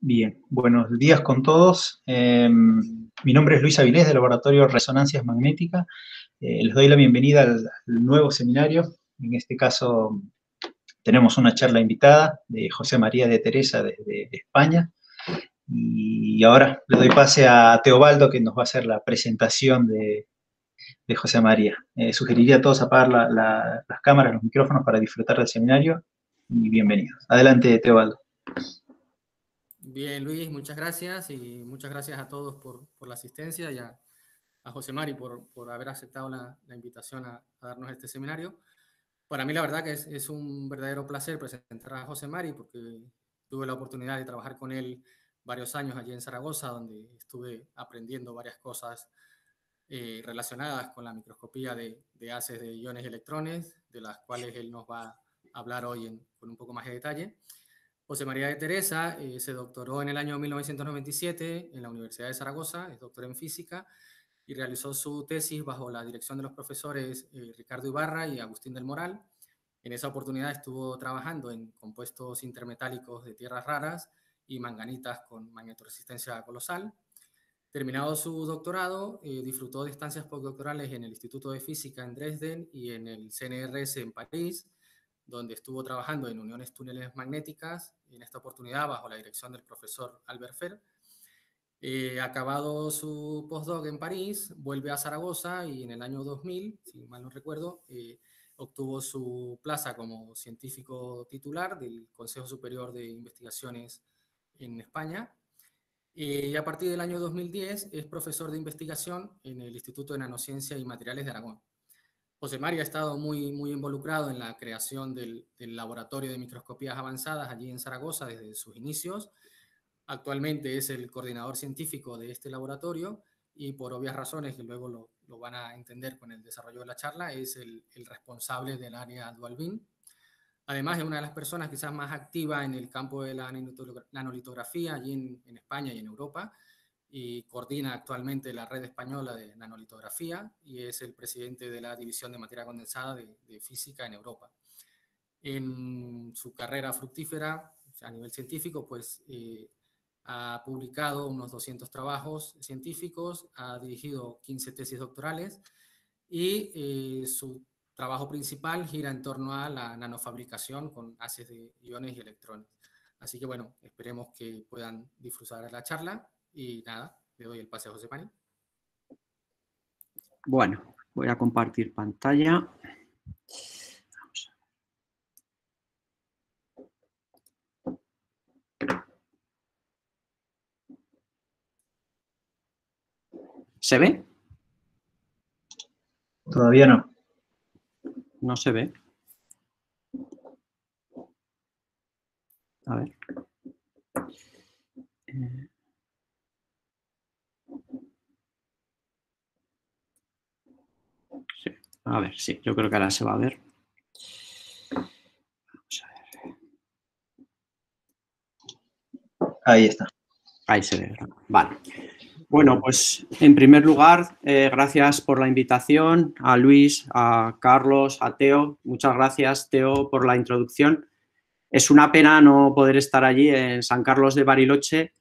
Bien, buenos días con todos. Em, mi nombre es Luis Avilés del Laboratorio Resonancias Magnéticas. Eh, les doy la bienvenida al, nuevo seminario. En este caso tenemos una charla invitada de José María de Teresa de España. Y ahora le doy pase a Teobaldo que nos va a hacer la presentación de, José María. Eh, sugeriría a todos apagar las cámaras, los micrófonos para disfrutar del seminario y bienvenidos. Adelante, Teobaldo. Bien, Luis, muchas gracias y muchas gracias a todos por, la asistencia y a, José Mari por, haber aceptado la, invitación a, darnos este seminario. Para mí la verdad que es, un verdadero placer presentar a José Mari porque tuve la oportunidad de trabajar con él varios años allí en Zaragoza, donde estuve aprendiendo varias cosas eh, relacionadas con la microscopía de, de, haces de iones y electrones, de las cuales él nos va a hablar hoy en, con un poco más de detalle. José María de Teresa eh, se doctoró en el año 1997 en la Universidad de Zaragoza, es doctor en física y realizó su tesis bajo la dirección de los profesores eh, Ricardo Ibarra y Agustín del Moral. En esa oportunidad estuvo trabajando en compuestos intermetálicos de tierras raras y manganitas con magnetoresistencia colosal. Terminado su doctorado, eh, disfrutó de estancias postdoctorales en el Instituto de Física en Dresden y en el CNRS en París, donde estuvo trabajando en uniones túneles magnéticas, en esta oportunidad bajo la dirección del profesor Albert Fer. Eh, acabado su postdoc en París, vuelve a Zaragoza y en el año 2000, si mal no recuerdo, eh, obtuvo su plaza como científico titular del Consejo Superior de Investigaciones en España. Eh, y a partir del año 2010 es profesor de investigación en el Instituto de Nanociencia y Materiales de Aragón. José María ha estado muy, muy involucrado en la creación del, laboratorio de microscopías avanzadas allí en Zaragoza desde sus inicios. Actualmente es el coordinador científico de este laboratorio y por obvias razones, que luego lo, van a entender con el desarrollo de la charla, es el, responsable del área Dualbin. Además, es una de las personas quizás más activas en el campo de la nanolitografía allí en España y en Europa y coordina actualmente la red española de nanolitografía y es el presidente de la división de materia condensada de, física en Europa. En su carrera fructífera a nivel científico, pues eh, ha publicado unos 200 trabajos científicos, ha dirigido 15 tesis doctorales y eh, su trabajo principal gira en torno a la nanofabricación con haces de iones y electrones. Así que bueno, esperemos que puedan disfrutar de la charla y nada, le doy el pase a José Pani. Bueno, voy a compartir pantalla. ¿Se ve? Todavía no. No se ve. A ver. Eh, A ver, sí, yo creo que ahora se va a ver. Vamos Ahí está. Ahí se ve. Vale. Bueno, pues en primer lugar, eh, gracias por la invitación a Luis, a Carlos, a Teo. Muchas gracias, Teo, por la introducción. Es una pena no poder estar allí en San Carlos de Bariloche.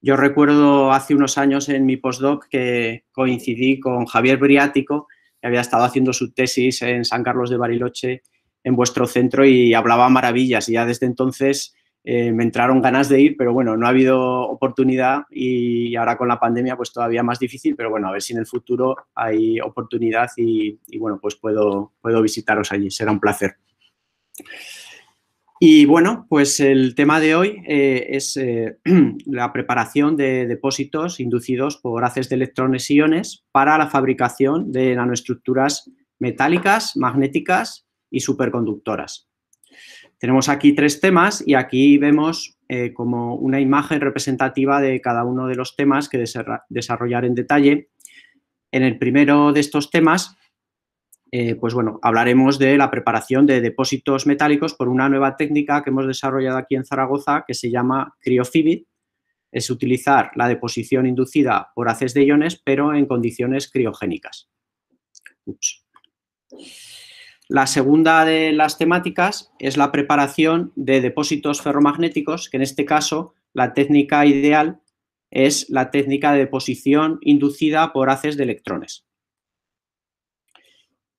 Yo recuerdo hace unos años en mi postdoc que coincidí con Javier Briático había estado haciendo su tesis en San Carlos de Bariloche, en vuestro centro, y hablaba maravillas. Y ya desde entonces eh, me entraron ganas de ir, pero bueno, no ha habido oportunidad y ahora con la pandemia pues todavía más difícil, pero bueno, a ver si en el futuro hay oportunidad y, bueno, pues puedo, puedo visitaros allí, será un placer. Y bueno, pues el tema de hoy eh, es eh, la preparación de depósitos inducidos por haces de electrones y iones para la fabricación de nanoestructuras metálicas, magnéticas y superconductoras. Tenemos aquí tres temas y aquí vemos eh, como una imagen representativa de cada uno de los temas que desarrollar en detalle. En el primero de estos temas eh, pues bueno, hablaremos de la preparación de depósitos metálicos por una nueva técnica que hemos desarrollado aquí en Zaragoza que se llama criofibit. Es utilizar la deposición inducida por haces de iones, pero en condiciones criogénicas. La segunda de las temáticas es la preparación de depósitos ferromagnéticos, que en este caso la técnica ideal es la técnica de deposición inducida por haces de electrones.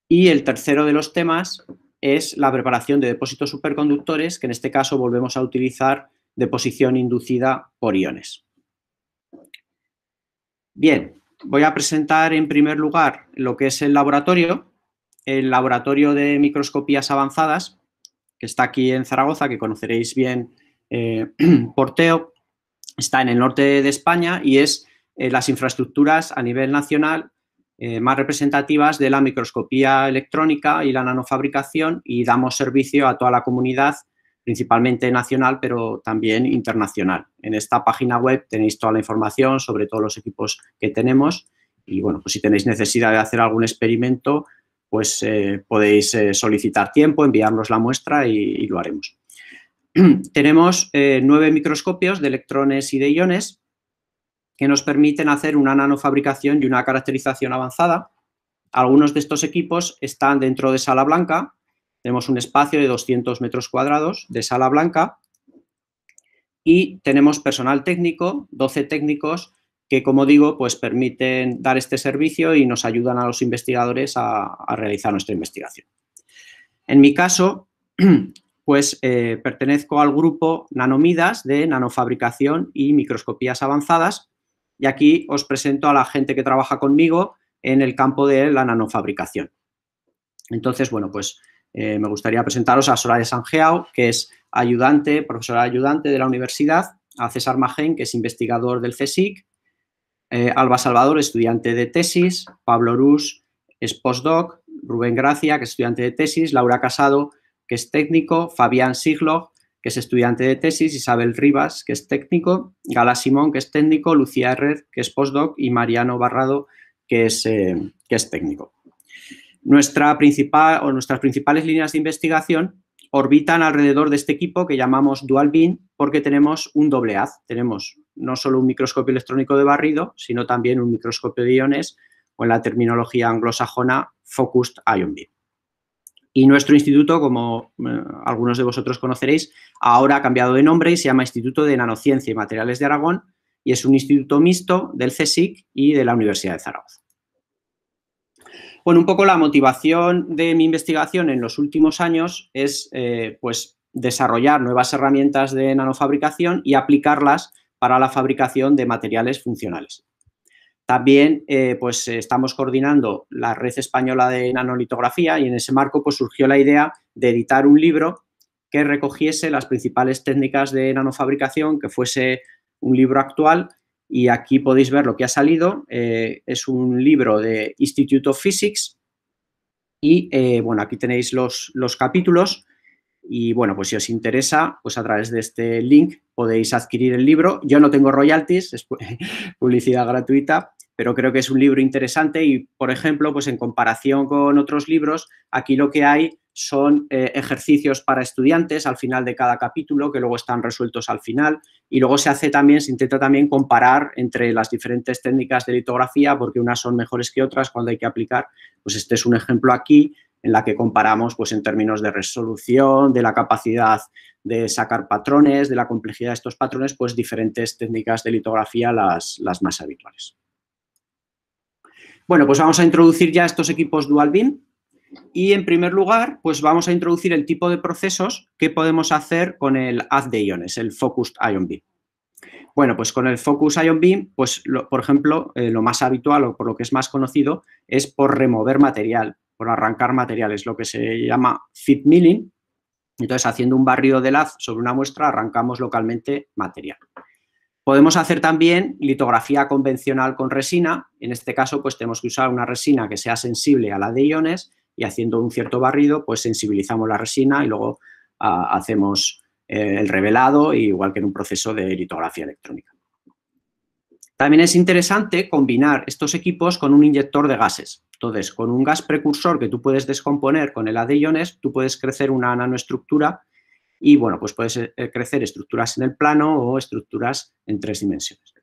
Y el tercero de los temas es la preparación de depósitos superconductores, que en este caso volvemos a utilizar deposición inducida por iones. Bien, voy a presentar en primer lugar lo que es el laboratorio, el laboratorio de microscopías avanzadas, que está aquí en Zaragoza, que conoceréis bien eh, por Teo, está en el norte de España y es eh, las infraestructuras a nivel nacional eh, más representativas de la microscopía electrónica y la nanofabricación y damos servicio a toda la comunidad, principalmente nacional, pero también internacional. En esta página web tenéis toda la información sobre todos los equipos que tenemos y, bueno, pues si tenéis necesidad de hacer algún experimento, pues eh, podéis eh, solicitar tiempo, enviarnos la muestra y, y lo haremos. Tenemos nueve microscopios de electrones y de iones que nos permiten hacer una nanofabricación y una caracterización avanzada. Algunos de estos equipos están dentro de sala blanca. Tenemos un espacio de 200 metros cuadrados de sala blanca y tenemos personal técnico, 12 técnicos, que como digo, pues permiten dar este servicio y nos ayudan a los investigadores a, realizar nuestra investigación. En mi caso, pues eh, pertenezco al grupo Nanomidas de nanofabricación y microscopías avanzadas, y aquí os presento a la gente que trabaja conmigo en el campo de la nanofabricación. Entonces, bueno, pues eh, me gustaría presentaros a Soraya Sanjeao, que es ayudante, profesora ayudante de la universidad, a César Magén, que es investigador del CSIC, eh, Alba Salvador, estudiante de tesis, Pablo Rus, es postdoc, Rubén Gracia, que es estudiante de tesis, Laura Casado, que es técnico, Fabián Siglo, que es estudiante de tesis, Isabel Rivas, que es técnico, Gala Simón, que es técnico, Lucía Herrer, que es postdoc, y Mariano Barrado, que es, eh, que es técnico. Nuestra principal, o nuestras principales líneas de investigación orbitan alrededor de este equipo que llamamos Dual Beam porque tenemos un doble haz. Tenemos no solo un microscopio electrónico de barrido, sino también un microscopio de iones o en la terminología anglosajona Focused Ion Beam. Y nuestro instituto, como eh, algunos de vosotros conoceréis, ahora ha cambiado de nombre y se llama Instituto de Nanociencia y Materiales de Aragón y es un instituto mixto del CSIC y de la Universidad de Zaragoza. Bueno, un poco la motivación de mi investigación en los últimos años es eh, pues, desarrollar nuevas herramientas de nanofabricación y aplicarlas para la fabricación de materiales funcionales. También eh, pues estamos coordinando la red española de nanolitografía y en ese marco pues surgió la idea de editar un libro que recogiese las principales técnicas de nanofabricación, que fuese un libro actual y aquí podéis ver lo que ha salido. Eh, es un libro de Institute of Physics y eh, bueno, aquí tenéis los, capítulos y bueno, pues si os interesa, pues a través de este link podéis adquirir el libro. Yo no tengo royalties, es publicidad gratuita, pero creo que es un libro interesante y, por ejemplo, pues en comparación con otros libros, aquí lo que hay son eh, ejercicios para estudiantes al final de cada capítulo que luego están resueltos al final y luego se hace también, se intenta también comparar entre las diferentes técnicas de litografía porque unas son mejores que otras cuando hay que aplicar, pues este es un ejemplo aquí en la que comparamos pues en términos de resolución, de la capacidad de sacar patrones, de la complejidad de estos patrones, pues diferentes técnicas de litografía las más habituales. Bueno, pues vamos a introducir ya estos equipos dual beam y en primer lugar, pues vamos a introducir el tipo de procesos que podemos hacer con el haz de iones, el Focused Ion Beam. Bueno, pues con el Focus Ion Beam, pues por ejemplo, eh, lo más habitual o por lo que es más conocido es por remover material, por arrancar materiales, lo que se llama fit milling. Entonces, haciendo un barrido de haz sobre una muestra, arrancamos localmente material. Podemos hacer también litografía convencional con resina. En este caso, pues tenemos que usar una resina que sea sensible a la de iones y haciendo un cierto barrido, pues sensibilizamos la resina y luego ah, hacemos eh, el revelado, igual que en un proceso de litografía electrónica. También es interesante combinar estos equipos con un inyector de gases. Entonces, con un gas precursor que tú puedes descomponer con el A de iones, tú puedes crecer una nanoestructura y bueno, pues puedes eh, eh, crecer estructuras en el plano o estructuras en tres dimensiones.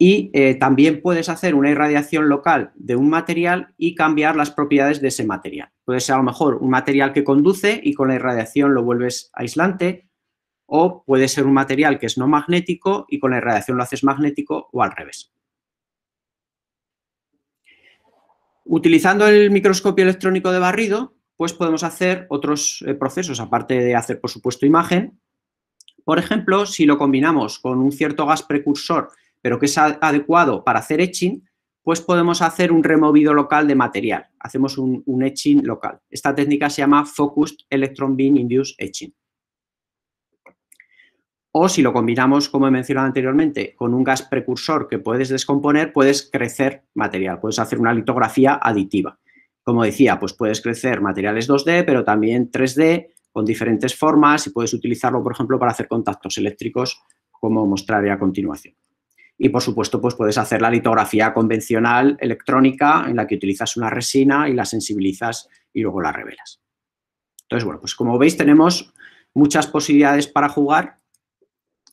Y eh, también puedes hacer una irradiación local de un material y cambiar las propiedades de ese material. Puede ser a lo mejor un material que conduce y con la irradiación lo vuelves aislante, o puede ser un material que es no magnético y con la irradiación lo haces magnético o al revés. Utilizando el microscopio electrónico de barrido, pues podemos hacer otros eh, procesos, aparte de hacer, por supuesto, imagen. Por ejemplo, si lo combinamos con un cierto gas precursor, pero que es adecuado para hacer etching, pues podemos hacer un removido local de material. Hacemos un, un, etching local. Esta técnica se llama Focused Electron Beam Induced Etching. O si lo combinamos, como he mencionado anteriormente, con un gas precursor que puedes descomponer, puedes crecer material, puedes hacer una litografía aditiva como decía, pues puedes crecer materiales 2D, pero también 3D con diferentes formas y puedes utilizarlo, por ejemplo, para hacer contactos eléctricos, como mostraré a continuación. Y, por supuesto, pues puedes hacer la litografía convencional electrónica en la que utilizas una resina y la sensibilizas y luego la revelas. Entonces, bueno, pues como veis tenemos muchas posibilidades para jugar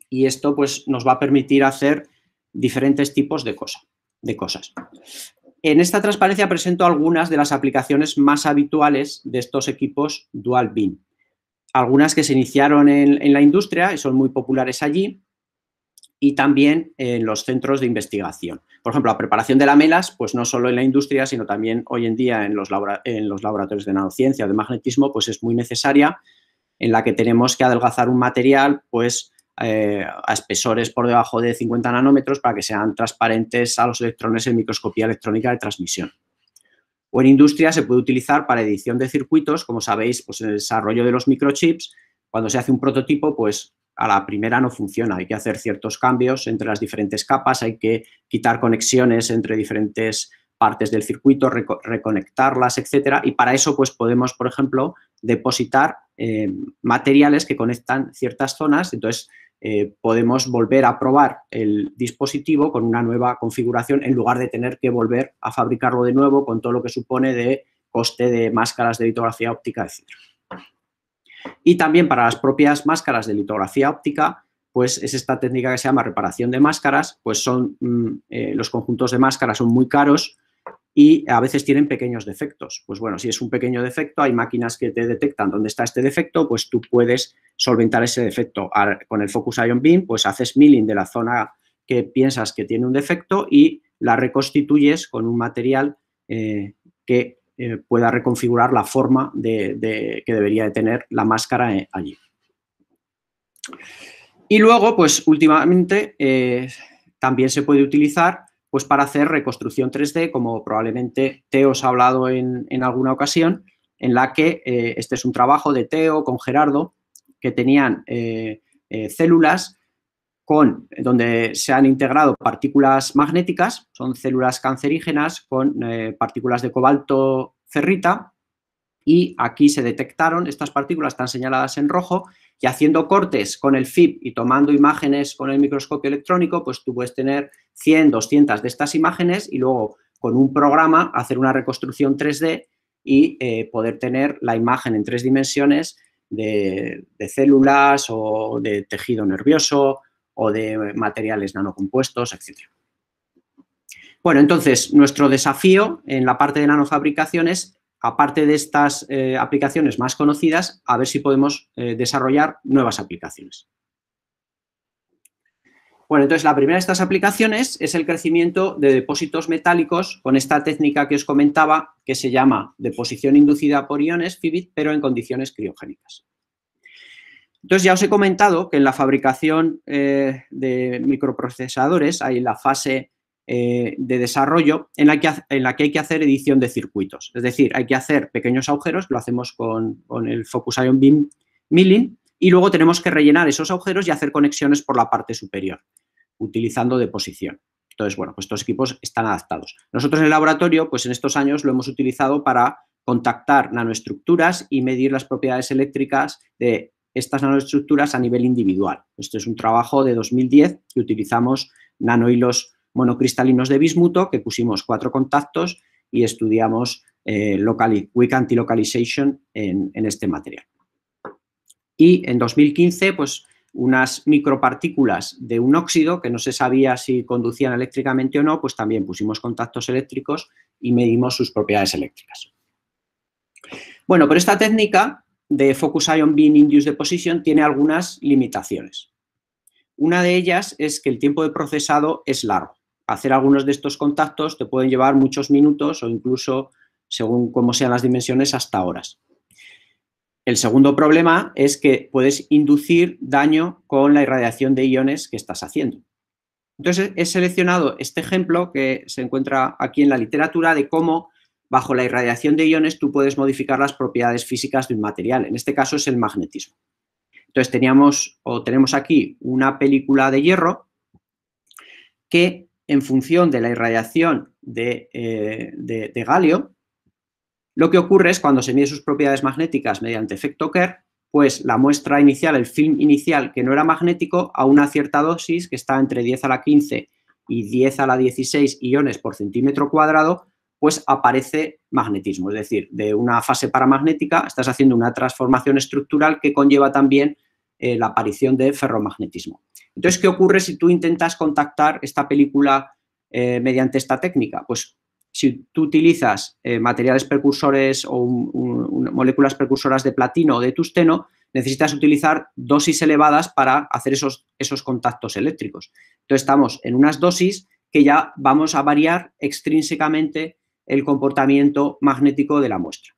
y esto pues nos va a permitir hacer diferentes tipos de, de cosas. En esta transparencia presento algunas de las aplicaciones más habituales de estos equipos dual Beam. Algunas que se iniciaron en, la industria y son muy populares allí y también en los centros de investigación. Por ejemplo, la preparación de lamelas, pues no solo en la industria, sino también hoy en día en los, en los laboratorios de nanociencia o de magnetismo, pues es muy necesaria, en la que tenemos que adelgazar un material, pues eh, a espesores por debajo de 50 nanómetros para que sean transparentes a los electrones en microscopía electrónica de transmisión. O en industria se puede utilizar para edición de circuitos, como sabéis, pues en el desarrollo de los microchips, cuando se hace un prototipo, pues a la primera no funciona, hay que hacer ciertos cambios entre las diferentes capas, hay que quitar conexiones entre diferentes partes del circuito, reconectarlas, etcétera, y para eso pues podemos, por ejemplo, depositar eh, materiales que conectan ciertas zonas, entonces eh, podemos volver a probar el dispositivo con una nueva configuración en lugar de tener que volver a fabricarlo de nuevo con todo lo que supone de coste de máscaras de litografía óptica, etc. Y también para las propias máscaras de litografía óptica, pues es esta técnica que se llama reparación de máscaras, pues son, mm, eh, los conjuntos de máscaras son muy caros, y a veces tienen pequeños defectos. Pues bueno, si es un pequeño defecto, hay máquinas que te detectan dónde está este defecto, pues tú puedes solventar ese defecto. Con el Focus Ion Beam, pues haces milling de la zona que piensas que tiene un defecto y la reconstituyes con un material eh, que eh, pueda reconfigurar la forma de, que debería de tener la máscara eh, allí. Y luego, pues últimamente también se puede utilizar pues para hacer reconstrucción 3D, como probablemente Teo os ha hablado en, alguna ocasión, en la que eh, este es un trabajo de Teo con Gerardo, que tenían eh, eh, células con, donde se han integrado partículas magnéticas, son células cancerígenas con partículas de cobalto ferrita, y aquí se detectaron, estas partículas están señaladas en rojo, y haciendo cortes con el FIP y tomando imágenes con el microscopio electrónico, pues tú puedes tener 100, 200 de estas imágenes y luego con un programa hacer una reconstrucción 3D y eh, poder tener la imagen en tres dimensiones de, de células o de tejido nervioso o de materiales nanocompuestos, etc. Bueno, entonces, nuestro desafío en la parte de nanofabricación es aparte de estas eh, aplicaciones más conocidas, a ver si podemos eh, desarrollar nuevas aplicaciones. Bueno, entonces la primera de estas aplicaciones es el crecimiento de depósitos metálicos con esta técnica que os comentaba que se llama deposición inducida por iones, FIBIT, pero en condiciones criogénicas. Entonces ya os he comentado que en la fabricación eh, de microprocesadores hay la fase eh, de desarrollo en la, que, en la, que, hay que hacer edición de circuitos. Es decir, hay que hacer pequeños agujeros, lo hacemos con, con el Focus Ion Beam Milling, y luego tenemos que rellenar esos agujeros y hacer conexiones por la parte superior, utilizando deposición. Entonces, bueno, pues estos equipos están adaptados. Nosotros en el laboratorio, pues en estos años lo hemos utilizado para contactar nanoestructuras y medir las propiedades eléctricas de estas nanoestructuras a nivel individual. esto es un trabajo de 2010 que utilizamos nanohilos monocristalinos de bismuto, que pusimos cuatro contactos y estudiamos eh, locali weak antilocalization en, en este material. Y en 2015, pues unas micropartículas de un óxido que no se sabía si conducían eléctricamente o no, pues también pusimos contactos eléctricos y medimos sus propiedades eléctricas. Bueno, pero esta técnica de Focus Ion Beam Induced Deposition tiene algunas limitaciones. Una de ellas es que el tiempo de procesado es largo hacer algunos de estos contactos te pueden llevar muchos minutos o incluso, según cómo sean las dimensiones, hasta horas. El segundo problema es que puedes inducir daño con la irradiación de iones que estás haciendo. Entonces, he seleccionado este ejemplo que se encuentra aquí en la literatura de cómo bajo la irradiación de iones tú puedes modificar las propiedades físicas de un material. En este caso es el magnetismo. Entonces, teníamos o tenemos aquí una película de hierro que en función de la irradiación eh, de, galio, lo que ocurre es cuando se mide sus propiedades magnéticas mediante efecto Kerr, pues la muestra inicial, el film inicial que no era magnético, a una cierta dosis que está entre 10 a la 15 y 10 a la 16 iones por centímetro cuadrado, pues aparece magnetismo. Es decir, de una fase paramagnética estás haciendo una transformación estructural que conlleva también eh, la aparición de ferromagnetismo. Entonces, ¿qué ocurre si tú intentas contactar esta película eh, mediante esta técnica? Pues si tú utilizas eh, materiales precursores o moléculas precursoras de platino o de tusteno, necesitas utilizar dosis elevadas para hacer esos, esos contactos eléctricos. Entonces, estamos en unas dosis que ya vamos a variar extrínsecamente el comportamiento magnético de la muestra.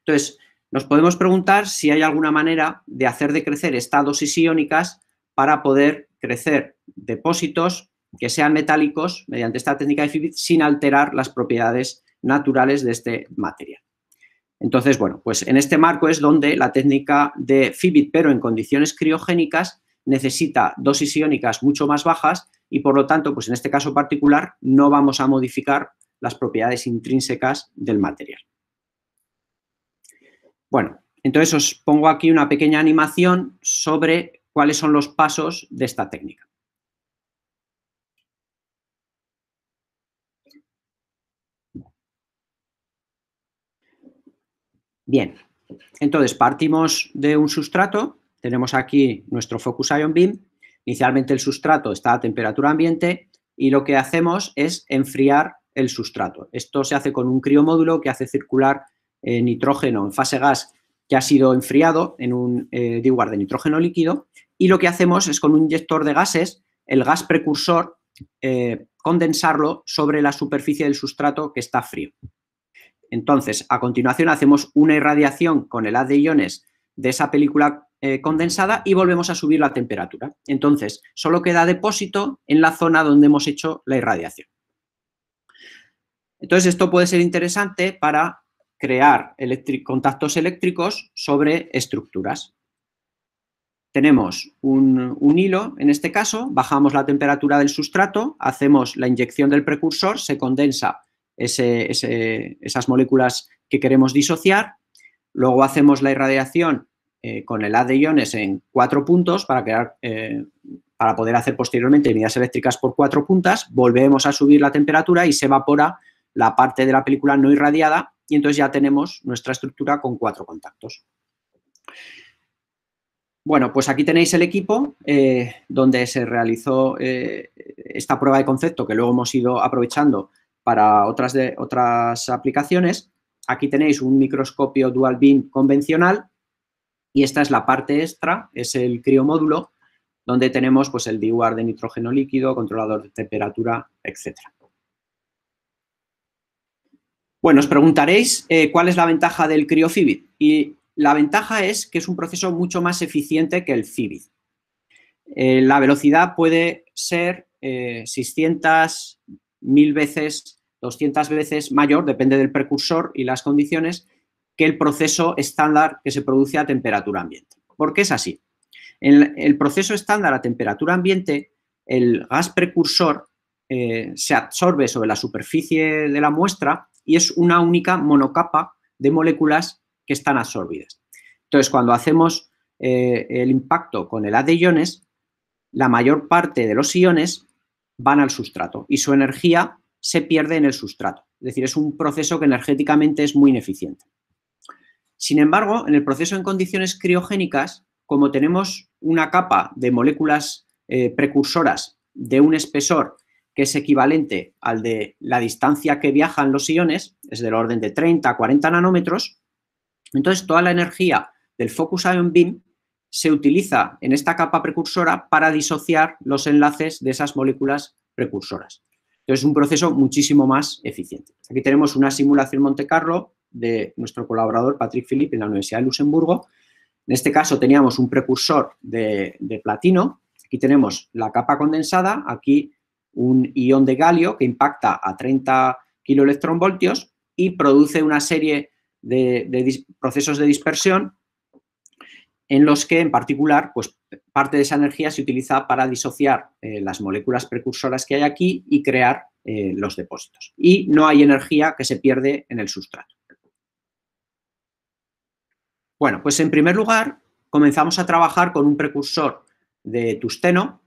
Entonces, nos podemos preguntar si hay alguna manera de hacer crecer estas dosis iónicas para poder crecer depósitos que sean metálicos mediante esta técnica de Fibit sin alterar las propiedades naturales de este material. Entonces, bueno, pues en este marco es donde la técnica de Fibit, pero en condiciones criogénicas, necesita dosis iónicas mucho más bajas y por lo tanto, pues en este caso particular, no vamos a modificar las propiedades intrínsecas del material. Bueno, entonces os pongo aquí una pequeña animación sobre cuáles son los pasos de esta técnica. Bien, entonces partimos de un sustrato, tenemos aquí nuestro Focus Ion Beam, inicialmente el sustrato está a temperatura ambiente y lo que hacemos es enfriar el sustrato. Esto se hace con un criomódulo que hace circular eh, nitrógeno en fase gas que ha sido enfriado en un eh, de nitrógeno líquido y lo que hacemos es con un inyector de gases, el gas precursor, eh, condensarlo sobre la superficie del sustrato que está frío. Entonces, a continuación hacemos una irradiación con el haz de iones de esa película eh, condensada y volvemos a subir la temperatura. Entonces, solo queda depósito en la zona donde hemos hecho la irradiación. Entonces, esto puede ser interesante para crear contactos eléctricos sobre estructuras. Tenemos un, hilo, en este caso, bajamos la temperatura del sustrato, hacemos la inyección del precursor, se condensa esas moléculas que queremos disociar, luego hacemos la irradiación eh, con el haz de iones en cuatro puntos para, eh, para poder hacer posteriormente medidas eléctricas por cuatro puntas, volvemos a subir la temperatura y se evapora la parte de la película no irradiada y entonces ya tenemos nuestra estructura con cuatro contactos. Bueno, pues aquí tenéis el equipo eh, donde se realizó eh, esta prueba de concepto que luego hemos ido aprovechando para otras, de, otras aplicaciones. Aquí tenéis un microscopio dual beam convencional y esta es la parte extra, es el criomódulo, donde tenemos pues, el Dewar de nitrógeno líquido, controlador de temperatura, etcétera. Bueno, os preguntaréis eh, cuál es la ventaja del criofibid. Y la ventaja es que es un proceso mucho más eficiente que el fibid. Eh, la velocidad puede ser 600, eh, 1000 veces, 200 veces mayor, depende del precursor y las condiciones, que el proceso estándar que se produce a temperatura ambiente. ¿Por qué es así? En el proceso estándar a temperatura ambiente, el gas precursor se absorbe sobre la superficie de la muestra y es una única monocapa de moléculas que están absorbidas. Entonces, cuando hacemos eh, el impacto con el A de iones, la mayor parte de los iones van al sustrato y su energía se pierde en el sustrato. Es decir, es un proceso que energéticamente es muy ineficiente. Sin embargo, en el proceso en condiciones criogénicas, como tenemos una capa de moléculas eh, precursoras de un espesor que es equivalente al de la distancia que viajan los iones, es del orden de 30 a 40 nanómetros. Entonces, toda la energía del focus ion beam se utiliza en esta capa precursora para disociar los enlaces de esas moléculas precursoras. Entonces, es un proceso muchísimo más eficiente. Aquí tenemos una simulación Monte Carlo de nuestro colaborador Patrick Philippe en la Universidad de Luxemburgo. En este caso teníamos un precursor de, de platino. Aquí tenemos la capa condensada, aquí un ion de galio que impacta a 30 kiloelectronvoltios y produce una serie de, procesos de dispersión en los que, en particular, pues, parte de esa energía se utiliza para disociar eh, las moléculas precursoras que hay aquí y crear eh, los depósitos. Y no hay energía que se pierde en el sustrato. Bueno, pues en primer lugar comenzamos a trabajar con un precursor de tusteno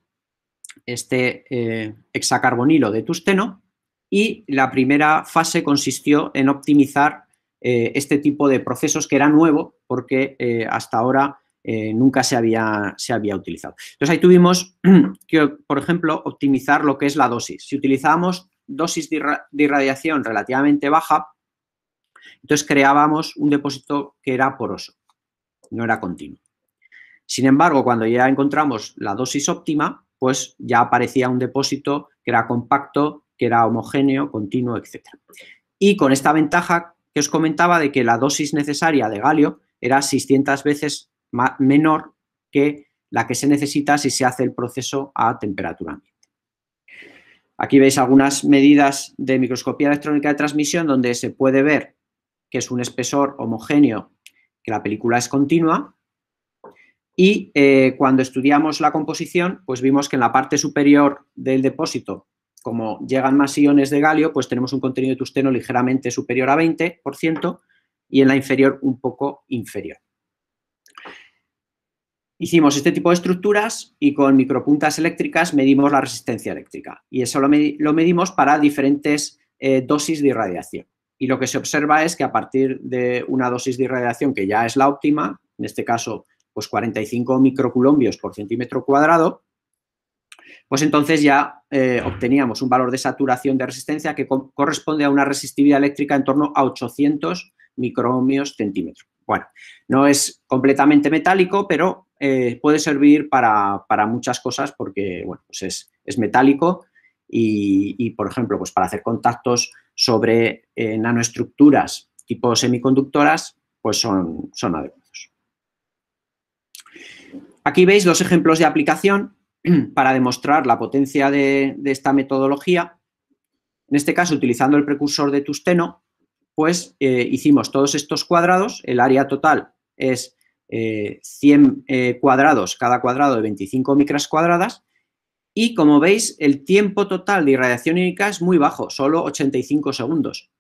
este eh, hexacarbonilo de tusteno y la primera fase consistió en optimizar eh, este tipo de procesos que era nuevo porque eh, hasta ahora nunca se había, se había utilizado. Entonces ahí tuvimos que, por ejemplo, optimizar lo que es la dosis. Si utilizábamos dosis de irradiación relativamente baja, entonces creábamos un depósito que era poroso, no era continuo. Sin embargo, cuando ya encontramos la dosis óptima, pues ya aparecía un depósito que era compacto, que era homogéneo, continuo, etc. Y con esta ventaja que os comentaba de que la dosis necesaria de galio era 600 veces menor que la que se necesita si se hace el proceso a temperatura ambiente. Aquí veis algunas medidas de microscopía electrónica de transmisión donde se puede ver que es un espesor homogéneo, que la película es continua, y eh, cuando estudiamos la composición, pues vimos que en la parte superior del depósito, como llegan más iones de galio, pues tenemos un contenido de tusteno ligeramente superior a 20% y en la inferior un poco inferior. Hicimos este tipo de estructuras y con micropuntas eléctricas medimos la resistencia eléctrica. Y eso lo, medimos para diferentes eh, dosis de irradiación. Y lo que se observa es que a partir de una dosis de irradiación que ya es la óptima, en este caso pues 45 microcoulombios por centímetro cuadrado, pues entonces ya eh, obteníamos un valor de saturación de resistencia que corresponde a una resistividad eléctrica en torno a 800 microohmios centímetro. Bueno, no es completamente metálico, pero eh, puede servir para, muchas cosas porque, bueno, pues es, metálico y, por ejemplo, pues para hacer contactos sobre eh, nanoestructuras tipo semiconductoras, pues son, son adecuados. Aquí veis los ejemplos de aplicación para demostrar la potencia de, esta metodología. En este caso, utilizando el precursor de tusteno, pues eh, hicimos todos estos cuadrados. El área total es 100 eh, eh, cuadrados, cada cuadrado de 25 micras cuadradas. Y como veis, el tiempo total de irradiación hídrica es muy bajo, solo 85 segundos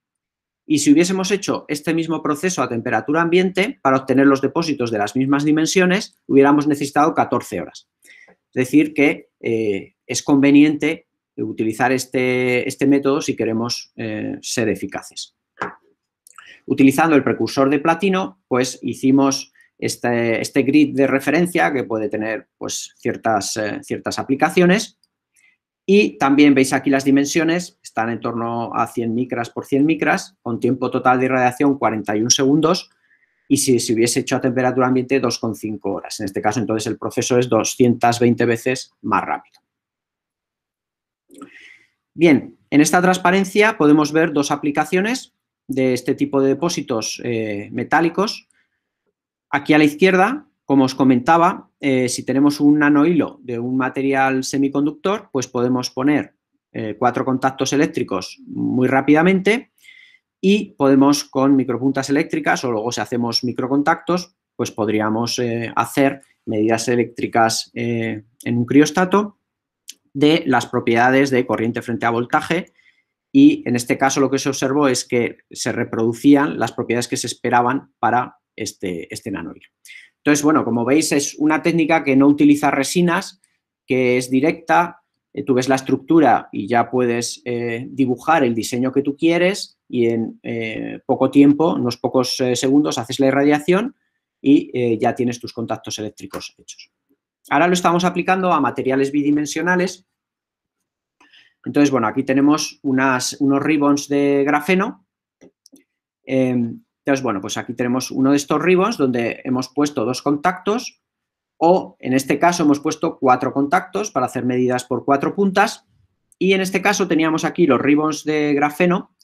y si hubiésemos hecho este mismo proceso a temperatura ambiente, para obtener los depósitos de las mismas dimensiones, hubiéramos necesitado 14 horas. Es decir, que eh, es conveniente utilizar este, este método si queremos eh, ser eficaces. Utilizando el precursor de platino, pues hicimos este, este grid de referencia que puede tener pues, ciertas, eh, ciertas aplicaciones y también veis aquí las dimensiones están en torno a 100 micras por 100 micras, con tiempo total de irradiación 41 segundos y si se hubiese hecho a temperatura ambiente 2,5 horas. En este caso, entonces, el proceso es 220 veces más rápido. Bien, en esta transparencia podemos ver dos aplicaciones de este tipo de depósitos eh, metálicos. Aquí a la izquierda, como os comentaba, eh, si tenemos un nanohilo de un material semiconductor, pues podemos poner eh, cuatro contactos eléctricos muy rápidamente y podemos con micropuntas eléctricas o luego si hacemos microcontactos, pues podríamos eh, hacer medidas eléctricas eh, en un criostato de las propiedades de corriente frente a voltaje y en este caso lo que se observó es que se reproducían las propiedades que se esperaban para este, este Entonces, bueno, como veis es una técnica que no utiliza resinas, que es directa, eh, tú ves la estructura y ya puedes eh, dibujar el diseño que tú quieres y en eh, poco tiempo, unos pocos segundos, haces la irradiación y ya tienes tus contactos eléctricos hechos. Ahora lo estamos aplicando a materiales bidimensionales. Entonces, bueno, aquí tenemos unos ribbons de grafeno. Em, entonces, bueno, pues aquí tenemos uno de estos ribbons donde hemos puesto dos contactos o en este caso hemos puesto cuatro contactos para hacer medidas por cuatro puntas. Y en este caso teníamos aquí los ribbons de grafeno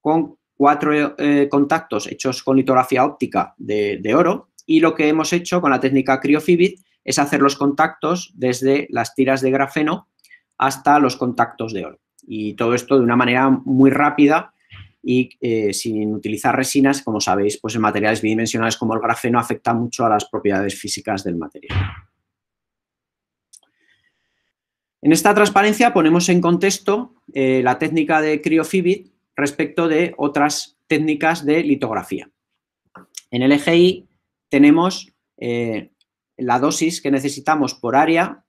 con cuatro eh, contactos hechos con litografía óptica de, de, oro. Y lo que hemos hecho con la técnica criofibit es hacer los contactos desde las tiras de grafeno hasta los contactos de oro. Y todo esto de una manera muy rápida y eh, sin utilizar resinas, como sabéis, pues en materiales bidimensionales como el grafeno afecta mucho a las propiedades físicas del material. En esta transparencia ponemos en contexto eh, la técnica de criofibit respecto de otras técnicas de litografía. En el eje I tenemos eh, la dosis que necesitamos por área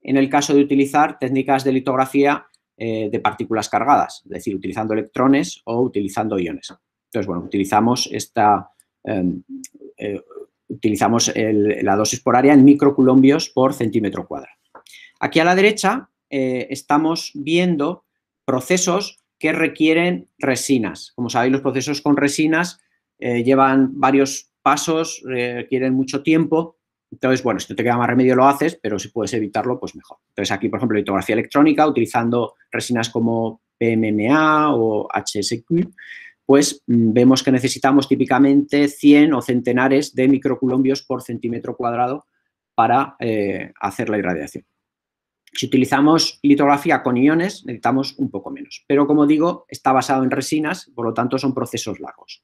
en el caso de utilizar técnicas de litografía eh, de partículas cargadas, es decir, utilizando electrones o utilizando iones. Entonces, bueno, utilizamos esta, em, eh, utilizamos la dosis por área en microcoulombios por centímetro cuadrado. Aquí a la derecha eh, estamos viendo procesos que requieren resinas. Como sabéis, los procesos con resinas llevan varios pasos, requieren mucho tiempo entonces, bueno, si te queda más remedio lo haces, pero si puedes evitarlo, pues mejor. Entonces, aquí, por ejemplo, litografía electrónica, utilizando resinas como PMMA o HSQ, pues mm, vemos que necesitamos típicamente 100 o centenares de microcolombios por centímetro cuadrado para eh, hacer la irradiación. Si utilizamos litografía con iones, necesitamos un poco menos. Pero, como digo, está basado en resinas, por lo tanto, son procesos largos.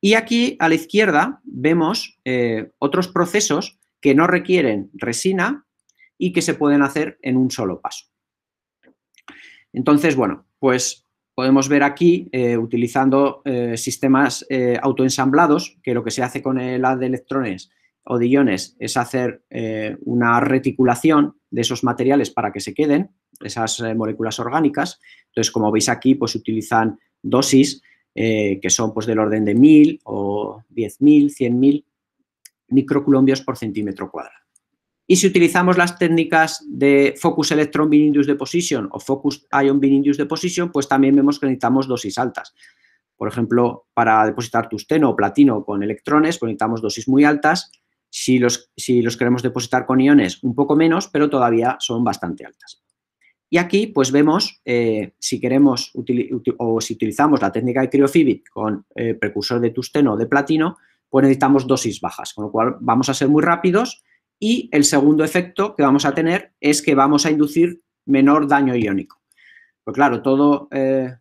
Y aquí a la izquierda vemos eh, otros procesos que no requieren resina y que se pueden hacer en un solo paso. Entonces, bueno, pues podemos ver aquí eh, utilizando eh, sistemas autoensamblados, que lo que se hace con el haz de electrones o de iones es hacer una reticulación de esos materiales para que se queden, esas moléculas orgánicas. Entonces, como veis aquí, pues utilizan dosis eh, que son pues del orden de 1000 o 10.000, 100.000 microcolombios por centímetro cuadrado. Y si utilizamos las técnicas de Focus Electron Beam Induced Deposition o Focus Ion Beam Induced Deposition, pues también vemos que necesitamos dosis altas. Por ejemplo, para depositar tusteno o platino con electrones, pues necesitamos dosis muy altas. Si si los queremos depositar con iones, un poco menos, pero todavía son bastante altas. Y aquí pues vemos eh, si queremos o si utilizamos la técnica de criofibit con eh, precursor de tusteno o de platino, pues necesitamos dosis bajas, con lo cual vamos a ser muy rápidos y el segundo efecto que vamos a tener es que vamos a inducir menor daño iónico. Pues claro, todo, eh,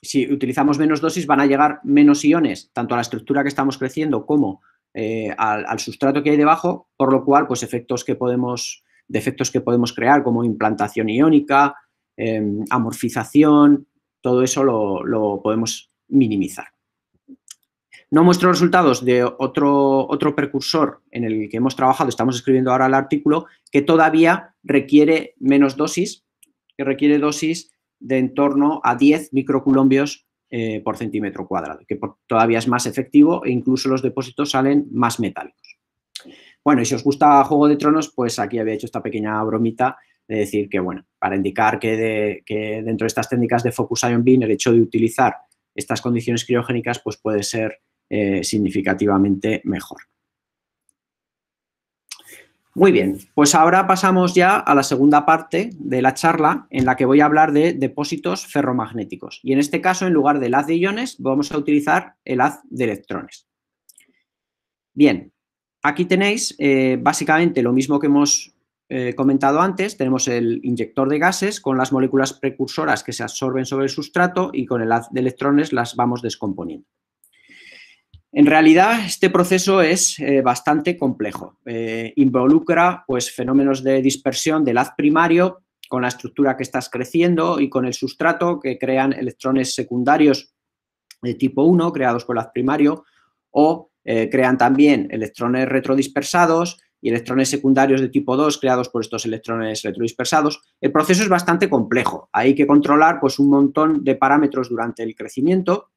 si utilizamos menos dosis van a llegar menos iones, tanto a la estructura que estamos creciendo como al, al, sustrato que hay debajo, por lo cual pues efectos que podemos defectos que podemos crear como implantación iónica, em, amorfización, todo eso lo, podemos minimizar. No muestro resultados de otro, otro precursor en el que hemos trabajado, estamos escribiendo ahora el artículo, que todavía requiere menos dosis, que requiere dosis de en torno a 10 microcolombios eh, por centímetro cuadrado, que todavía es más efectivo e incluso los depósitos salen más metálicos. Bueno, y si os gusta Juego de Tronos, pues aquí había hecho esta pequeña bromita de decir que, bueno, para indicar que, dentro de estas técnicas de Focus Ion Beam, el hecho de utilizar estas condiciones criogénicas, pues puede ser eh, significativamente mejor. Muy bien, pues ahora pasamos ya a la segunda parte de la charla en la que voy a hablar de depósitos ferromagnéticos. Y en este caso, en lugar del haz de iones, vamos a utilizar el haz de electrones. Bien, Aquí tenéis eh, básicamente lo mismo que hemos eh, comentado antes, tenemos el inyector de gases con las moléculas precursoras que se absorben sobre el sustrato y con el haz de electrones las vamos descomponiendo. En realidad, este proceso es eh, bastante complejo. involucra pues, fenómenos de dispersión del haz primario con la estructura que estás creciendo y con el sustrato que crean electrones secundarios de tipo 1 creados por el haz primario o eh, crean también electrones retrodispersados y electrones secundarios de tipo 2 creados por estos electrones retrodispersados. El proceso es bastante complejo. Hay que controlar pues, un montón de parámetros durante el crecimiento.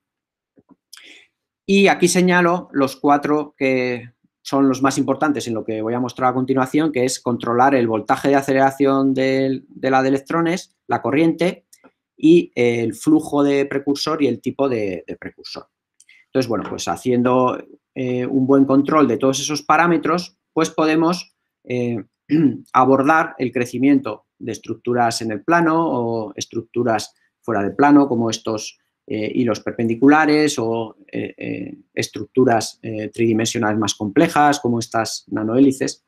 Y aquí señalo los cuatro que son los más importantes en lo que voy a mostrar a continuación, que es controlar el voltaje de aceleración de, de la de electrones, la corriente y el flujo de precursor y el tipo de precursor. Entonces, bueno, pues haciendo eh, un buen control de todos esos parámetros, pues podemos eh, abordar el crecimiento de estructuras en el plano o estructuras fuera del plano, como estos eh, hilos perpendiculares o estructuras tridimensionales más complejas, como estas nanohélices.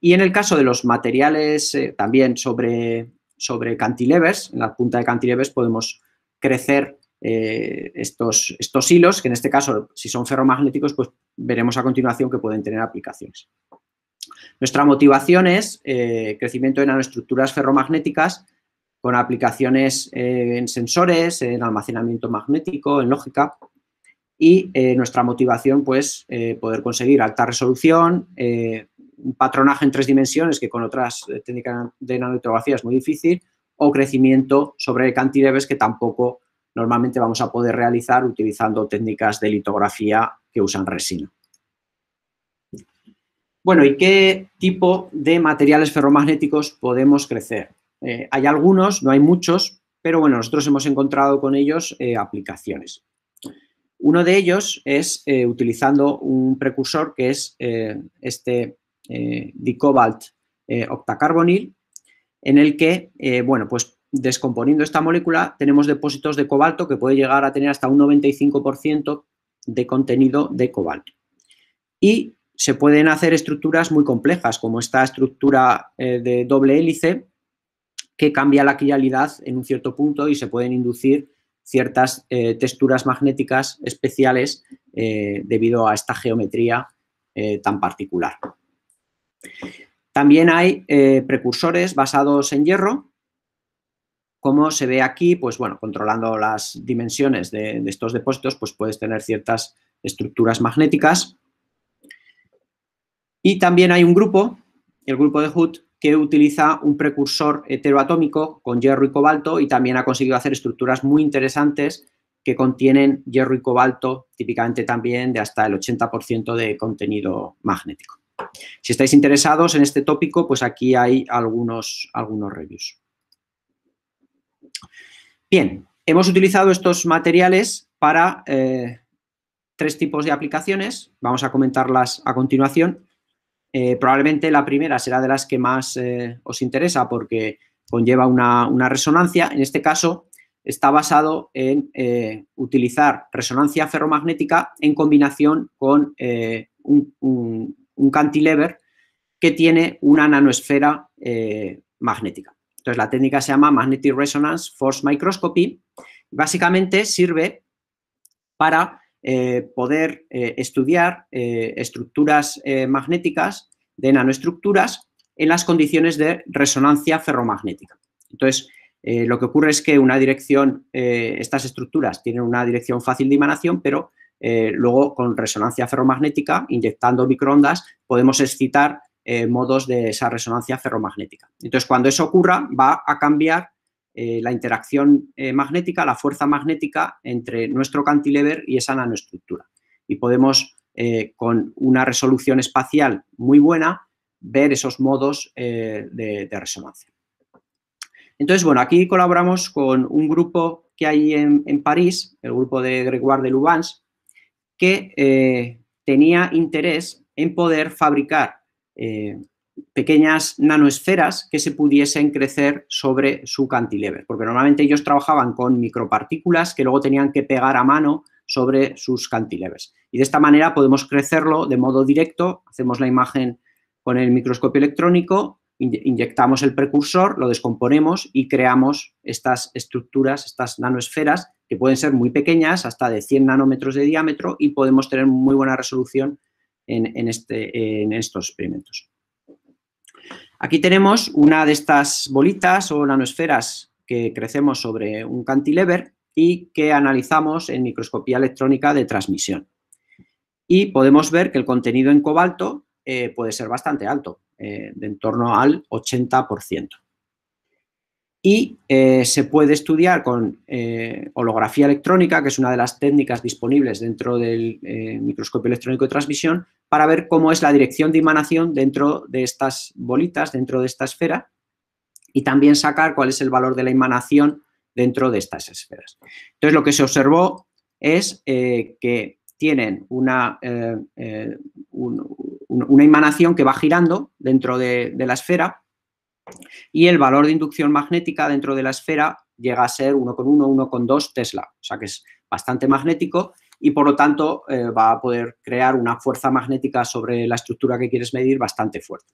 Y en el caso de los materiales también sobre, sobre cantilevers, en la punta de cantilevers podemos crecer eh, estos, estos hilos, que en este caso, si son ferromagnéticos, pues veremos a continuación que pueden tener aplicaciones. Nuestra motivación es eh, crecimiento de nanoestructuras ferromagnéticas con aplicaciones eh, en sensores, en almacenamiento magnético, en lógica. Y nuestra motivación, pues, poder conseguir alta resolución, un patronaje en tres dimensiones, que con otras técnicas de nanometrografía es muy difícil, o crecimiento sobre cantileves, que tampoco normalmente vamos a poder realizar utilizando técnicas de litografía que usan resina. Bueno, ¿y qué tipo de materiales ferromagnéticos podemos crecer? Eh, hay algunos, no hay muchos, pero bueno, nosotros hemos encontrado con ellos eh, aplicaciones. Uno de ellos es eh, utilizando un precursor que es este dicobalt octacarbonil, en el que, bueno, pues descomponiendo esta molécula, tenemos depósitos de cobalto que puede llegar a tener hasta un 95% de contenido de cobalto. Y se pueden hacer estructuras muy complejas, como esta estructura eh, de doble hélice, que cambia la quiralidad en un cierto punto y se pueden inducir ciertas eh, texturas magnéticas especiales eh, debido a esta geometría tan particular. También hay precursores basados en hierro, como se ve aquí, pues bueno, controlando las dimensiones de, estos depósitos, pues puedes tener ciertas estructuras magnéticas. Y también hay un grupo, el grupo de Hood, que utiliza un precursor heteroatómico con hierro y cobalto y también ha conseguido hacer estructuras muy interesantes que contienen hierro y cobalto, típicamente también de hasta el 80% de contenido magnético. Si estáis interesados en este tópico, pues aquí hay algunos, algunos reviews. Bien, hemos utilizado estos materiales para eh, tres tipos de aplicaciones. Vamos a comentarlas a continuación. Eh, probablemente la primera será de las que más eh, os interesa porque conlleva una, resonancia. En este caso, está basado en utilizar resonancia ferromagnética en combinación con un, un cantilever que tiene una nanoesfera magnética. Entonces, la técnica se llama Magnetic Resonance Force Microscopy. Básicamente sirve para eh, poder eh, estudiar eh, estructuras magnéticas de nanoestructuras en las condiciones de resonancia ferromagnética. Entonces, lo que ocurre es que una dirección, estas estructuras tienen una dirección fácil de emanación, pero luego con resonancia ferromagnética, inyectando microondas, podemos excitar eh, modos de esa resonancia ferromagnética. Entonces, cuando eso ocurra, va a cambiar eh, la interacción eh, magnética, la fuerza magnética entre nuestro cantilever y esa nanoestructura. Y podemos, con una resolución espacial muy buena, ver esos modos de, resonancia. Entonces, bueno, aquí colaboramos con un grupo que hay en, París, el grupo de Gregoire de Lubans, que tenía interés en poder fabricar eh, pequeñas nanoesferas que se pudiesen crecer sobre su cantilever, porque normalmente ellos trabajaban con micropartículas que luego tenían que pegar a mano sobre sus cantilevers. Y de esta manera podemos crecerlo de modo directo, hacemos la imagen con el microscopio electrónico, inyectamos el precursor, lo descomponemos y creamos estas estructuras, estas nanoesferas, que pueden ser muy pequeñas, hasta de 100 nanómetros de diámetro y podemos tener muy buena resolución este, en, estos experimentos. Aquí tenemos una de estas bolitas o nanoesferas que crecemos sobre un cantilever y que analizamos en microscopía electrónica de transmisión. Y podemos ver que el contenido en cobalto eh, puede ser bastante alto, eh, de en torno al 80% y eh, se puede estudiar con eh, holografía electrónica, que es una de las técnicas disponibles dentro del eh, microscopio electrónico de transmisión, para ver cómo es la dirección de inmanación dentro de estas bolitas, dentro de esta esfera, y también sacar cuál es el valor de la inmanación dentro de estas esferas. Entonces, lo que se observó es que tienen una, un, una, emanación que va girando dentro de la esfera y el valor de inducción magnética dentro de la esfera llega a ser 1,1, 1,2 Tesla, o sea que es bastante magnético y por lo tanto eh, va a poder crear una fuerza magnética sobre la estructura que quieres medir bastante fuerte.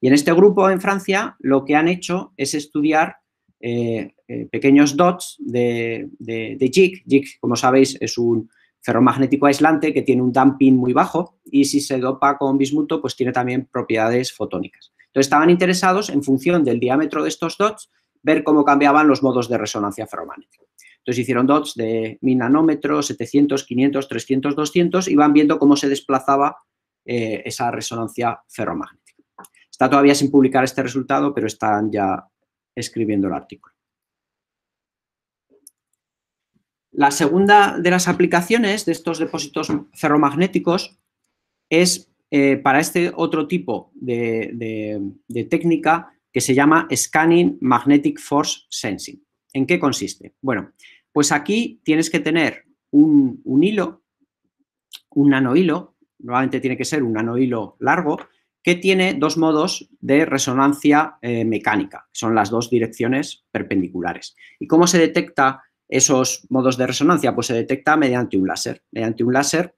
Y en este grupo en Francia lo que han hecho es estudiar eh, eh, pequeños dots de, de, de JIC. JIC, como sabéis, es un ferromagnético aislante que tiene un damping muy bajo y si se dopa con bismuto, pues tiene también propiedades fotónicas. Entonces, estaban interesados en función del diámetro de estos dots, ver cómo cambiaban los modos de resonancia ferromagnética. Entonces hicieron dots de 1000 nanómetros, 700, 500, 300, 200 y van viendo cómo se desplazaba eh, esa resonancia ferromagnética. Está todavía sin publicar este resultado, pero están ya escribiendo el artículo. La segunda de las aplicaciones de estos depósitos ferromagnéticos es eh, para este otro tipo de, técnica que se llama Scanning Magnetic Force Sensing. ¿En qué consiste? Bueno, pues aquí tienes que tener un, hilo, un nanohilo, normalmente tiene que ser un nanohilo largo, que tiene dos modos de resonancia eh, mecánica, son las dos direcciones perpendiculares. ¿Y cómo se detecta esos modos de resonancia? Pues se detecta mediante un láser. Mediante un láser,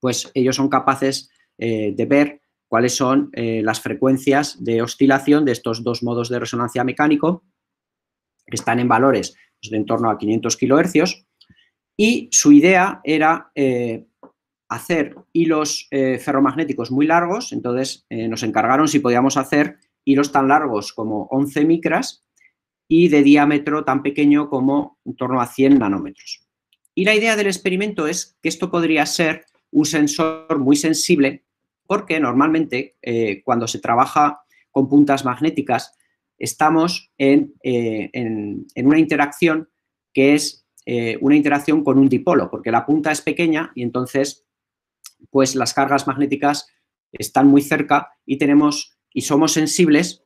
pues ellos son capaces eh, de ver cuáles son eh, las frecuencias de oscilación de estos dos modos de resonancia mecánico que están en valores pues, de en torno a 500 kilohercios y su idea era eh, hacer hilos ferromagnéticos muy largos, entonces nos encargaron si podíamos hacer hilos tan largos como 11 micras y de diámetro tan pequeño como en torno a 100 nanómetros. Y la idea del experimento es que esto podría ser un sensor muy sensible porque normalmente eh, cuando se trabaja con puntas magnéticas estamos en, eh, una interacción que es eh, una interacción con un dipolo, porque la punta es pequeña y entonces pues las cargas magnéticas están muy cerca y tenemos y somos sensibles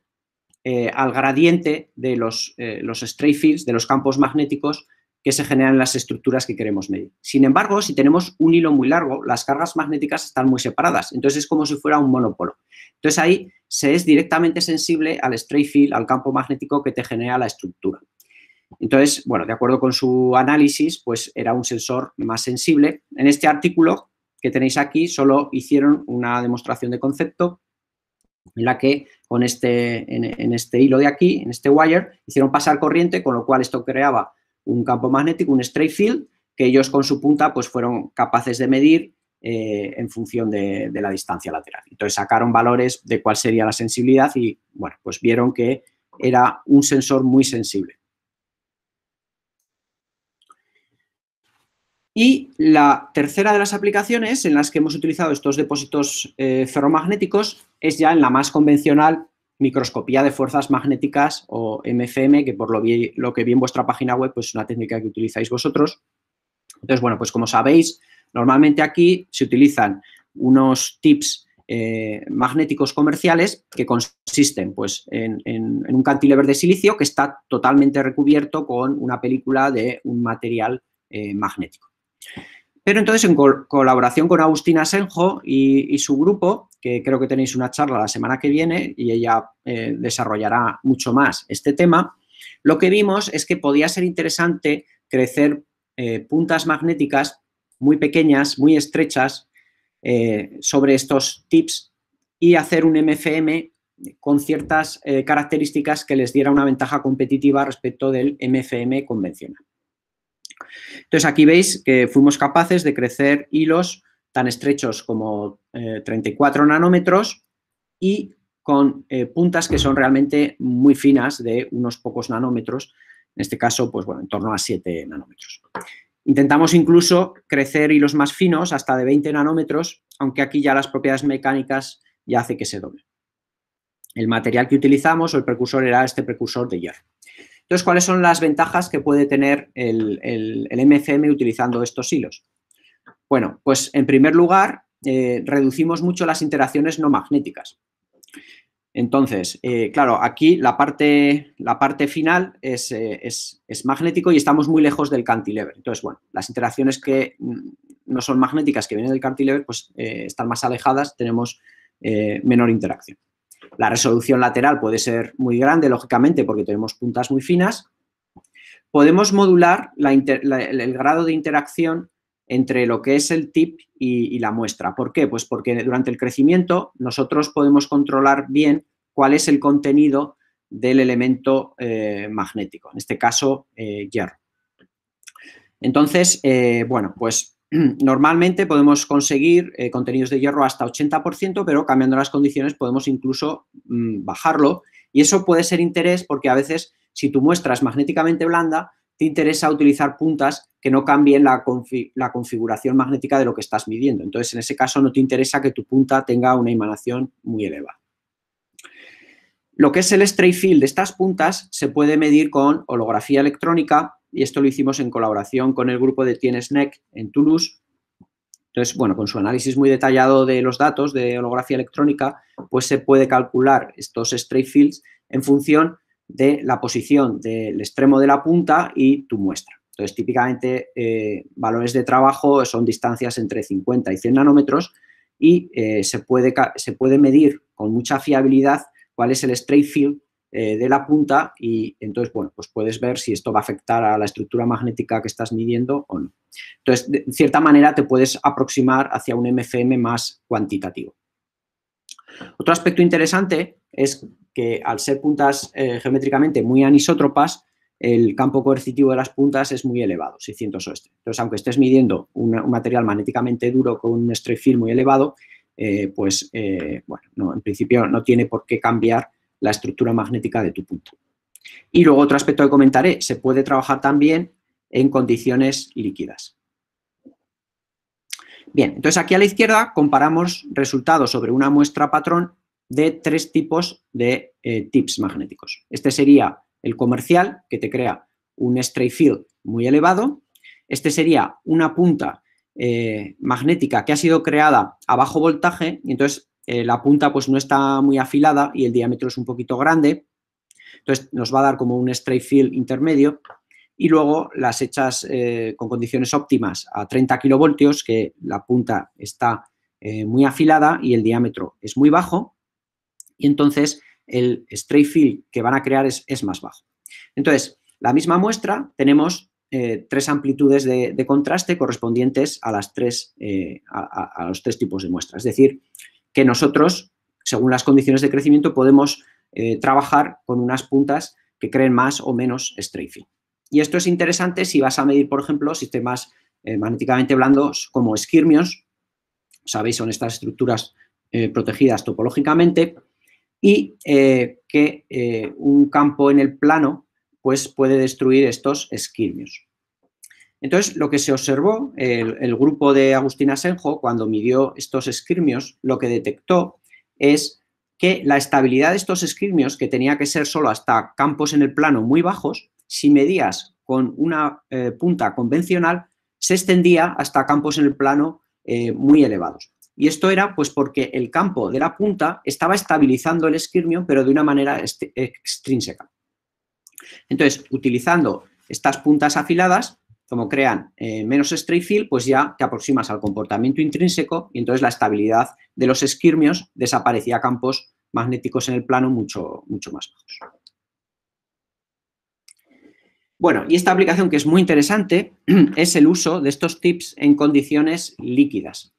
al gradiente de los, los stray fields, de los campos magnéticos que se generan las estructuras que queremos medir. Sin embargo, si tenemos un hilo muy largo, las cargas magnéticas están muy separadas, entonces es como si fuera un monopolo. Entonces ahí se es directamente sensible al stray field, al campo magnético que te genera la estructura. Entonces, bueno, de acuerdo con su análisis, pues era un sensor más sensible. En este artículo que tenéis aquí solo hicieron una demostración de concepto en la que con este, en este hilo de aquí, en este wire, hicieron pasar corriente, con lo cual esto creaba un campo magnético, un straight field, que ellos con su punta pues fueron capaces de medir eh, en función de, la distancia lateral. Entonces sacaron valores de cuál sería la sensibilidad y, bueno, pues vieron que era un sensor muy sensible. Y la tercera de las aplicaciones en las que hemos utilizado estos depósitos eh, ferromagnéticos es ya en la más convencional microscopía de fuerzas magnéticas o MFM, que por lo, que vi en vuestra página web, pues es una técnica que utilizáis vosotros. Entonces, bueno, pues como sabéis, normalmente aquí se utilizan unos tips eh, magnéticos comerciales que consisten pues, en, un cantilever de silicio que está totalmente recubierto con una película de un material eh, magnético. Pero entonces, en colaboración con Agustín Asenjo y, su grupo, que creo que tenéis una charla la semana que viene y ella eh, desarrollará mucho más este tema, lo que vimos es que podía ser interesante crecer eh, puntas magnéticas muy pequeñas, muy estrechas, eh, sobre estos tips y hacer un MFM con ciertas características que les diera una ventaja competitiva respecto del MFM convencional. Entonces, aquí veis que fuimos capaces de crecer hilos tan estrechos como 34 eh, nanómetros y con eh, puntas que son realmente muy finas de unos pocos nanómetros, en este caso, pues bueno, en torno a 7 nanómetros. Intentamos incluso crecer hilos más finos hasta de 20 nanómetros, aunque aquí ya las propiedades mecánicas ya hace que se doble. El material que utilizamos o el precursor era este precursor de hierro. Entonces, ¿cuáles son las ventajas que puede tener el, el, el utilizando estos hilos? Bueno, pues en primer lugar, eh, reducimos mucho las interacciones no magnéticas. Entonces, eh, claro, aquí la parte, la parte final eh, es, magnético y estamos muy lejos del cantilever. Entonces, bueno, las interacciones que mm, no son magnéticas, que vienen del cantilever, pues están más alejadas, tenemos menor interacción. La resolución lateral puede ser muy grande, lógicamente, porque tenemos puntas muy finas. Podemos modular el grado de interacción entre lo que es el tip y, la muestra. ¿Por qué? Pues porque durante el crecimiento nosotros podemos controlar bien cuál es el contenido del elemento eh, magnético, en este caso eh, hierro. Entonces, eh, bueno, pues normalmente podemos conseguir contenidos de hierro hasta 80%, pero cambiando las condiciones podemos incluso mm, bajarlo y eso puede ser interés porque a veces si tu muestra es magnéticamente blanda, te interesa utilizar puntas que no cambien la, configuración magnética de lo que estás midiendo. Entonces, en ese caso, no te interesa que tu punta tenga una emanación muy elevada. Lo que es el stray field de estas puntas se puede medir con holografía electrónica y esto lo hicimos en colaboración con el grupo de TienesNEC en Toulouse. Entonces, bueno, con su análisis muy detallado de los datos de holografía electrónica, pues se puede calcular estos stray fields en función de la posición del extremo de la punta y tu muestra. Entonces, típicamente valores eh, de trabajo son distancias entre 50 y 100 nanómetros y eh, se, puede, se, puede, medir con mucha fiabilidad cuál es el straight field eh, de la punta y entonces, bueno, pues puedes ver si esto va a afectar a la estructura magnética que estás midiendo o no. Entonces, de cierta manera te puedes aproximar hacia un MFM más cuantitativo. Otro aspecto interesante es que al ser puntas eh, geométricamente muy anisótropas, el campo coercitivo de las puntas es muy elevado, 600 oeste. Entonces, aunque estés midiendo un material magnéticamente duro con un stray muy elevado, eh, pues, eh, bueno, en principio no tiene por qué cambiar la estructura magnética de tu punto. Y luego otro aspecto que comentaré, se puede trabajar también en condiciones líquidas. Bien, entonces aquí a la izquierda comparamos resultados sobre una muestra patrón de tres tipos de eh, tips magnéticos. Este sería el comercial, que te crea un stray field muy elevado. Este sería una punta eh, magnética que ha sido creada a bajo voltaje y entonces eh, la punta pues no está muy afilada y el diámetro es un poquito grande. Entonces nos va a dar como un stray field intermedio y luego las hechas eh, con condiciones óptimas a 30 kilovoltios, que la punta está eh, muy afilada y el diámetro es muy bajo, y entonces el stray field que van a crear es, más bajo. Entonces, la misma muestra tenemos eh, tres amplitudes de, contraste correspondientes a, las tres, a, los tres tipos de muestra. Es decir, que nosotros, según las condiciones de crecimiento, podemos trabajar con unas puntas que creen más o menos stray field. Y esto es interesante si vas a medir, por ejemplo, sistemas eh, magnéticamente blandos como esquirmios, sabéis, son estas estructuras eh, protegidas topológicamente, y eh, que un campo en el plano pues, puede destruir estos esquirmios. Entonces, lo que se observó, el, el grupo de Agustín Asenjo, cuando midió estos esquirmios, lo que detectó es que la estabilidad de estos esquirmios, que tenía que ser solo hasta campos en el plano muy bajos, si medías con una eh, punta convencional, se extendía hasta campos en el plano eh, muy elevados. Y esto era pues porque el campo de la punta estaba estabilizando el esquirmio, pero de una manera extrínseca. Entonces, utilizando estas puntas afiladas, como crean eh, menos stray field, pues ya te aproximas al comportamiento intrínseco y entonces la estabilidad de los esquirmios desaparecía campos magnéticos en el plano mucho, mucho más bajos. Bueno, y esta aplicación que es muy interesante es el uso de estos tips en condiciones líquidas.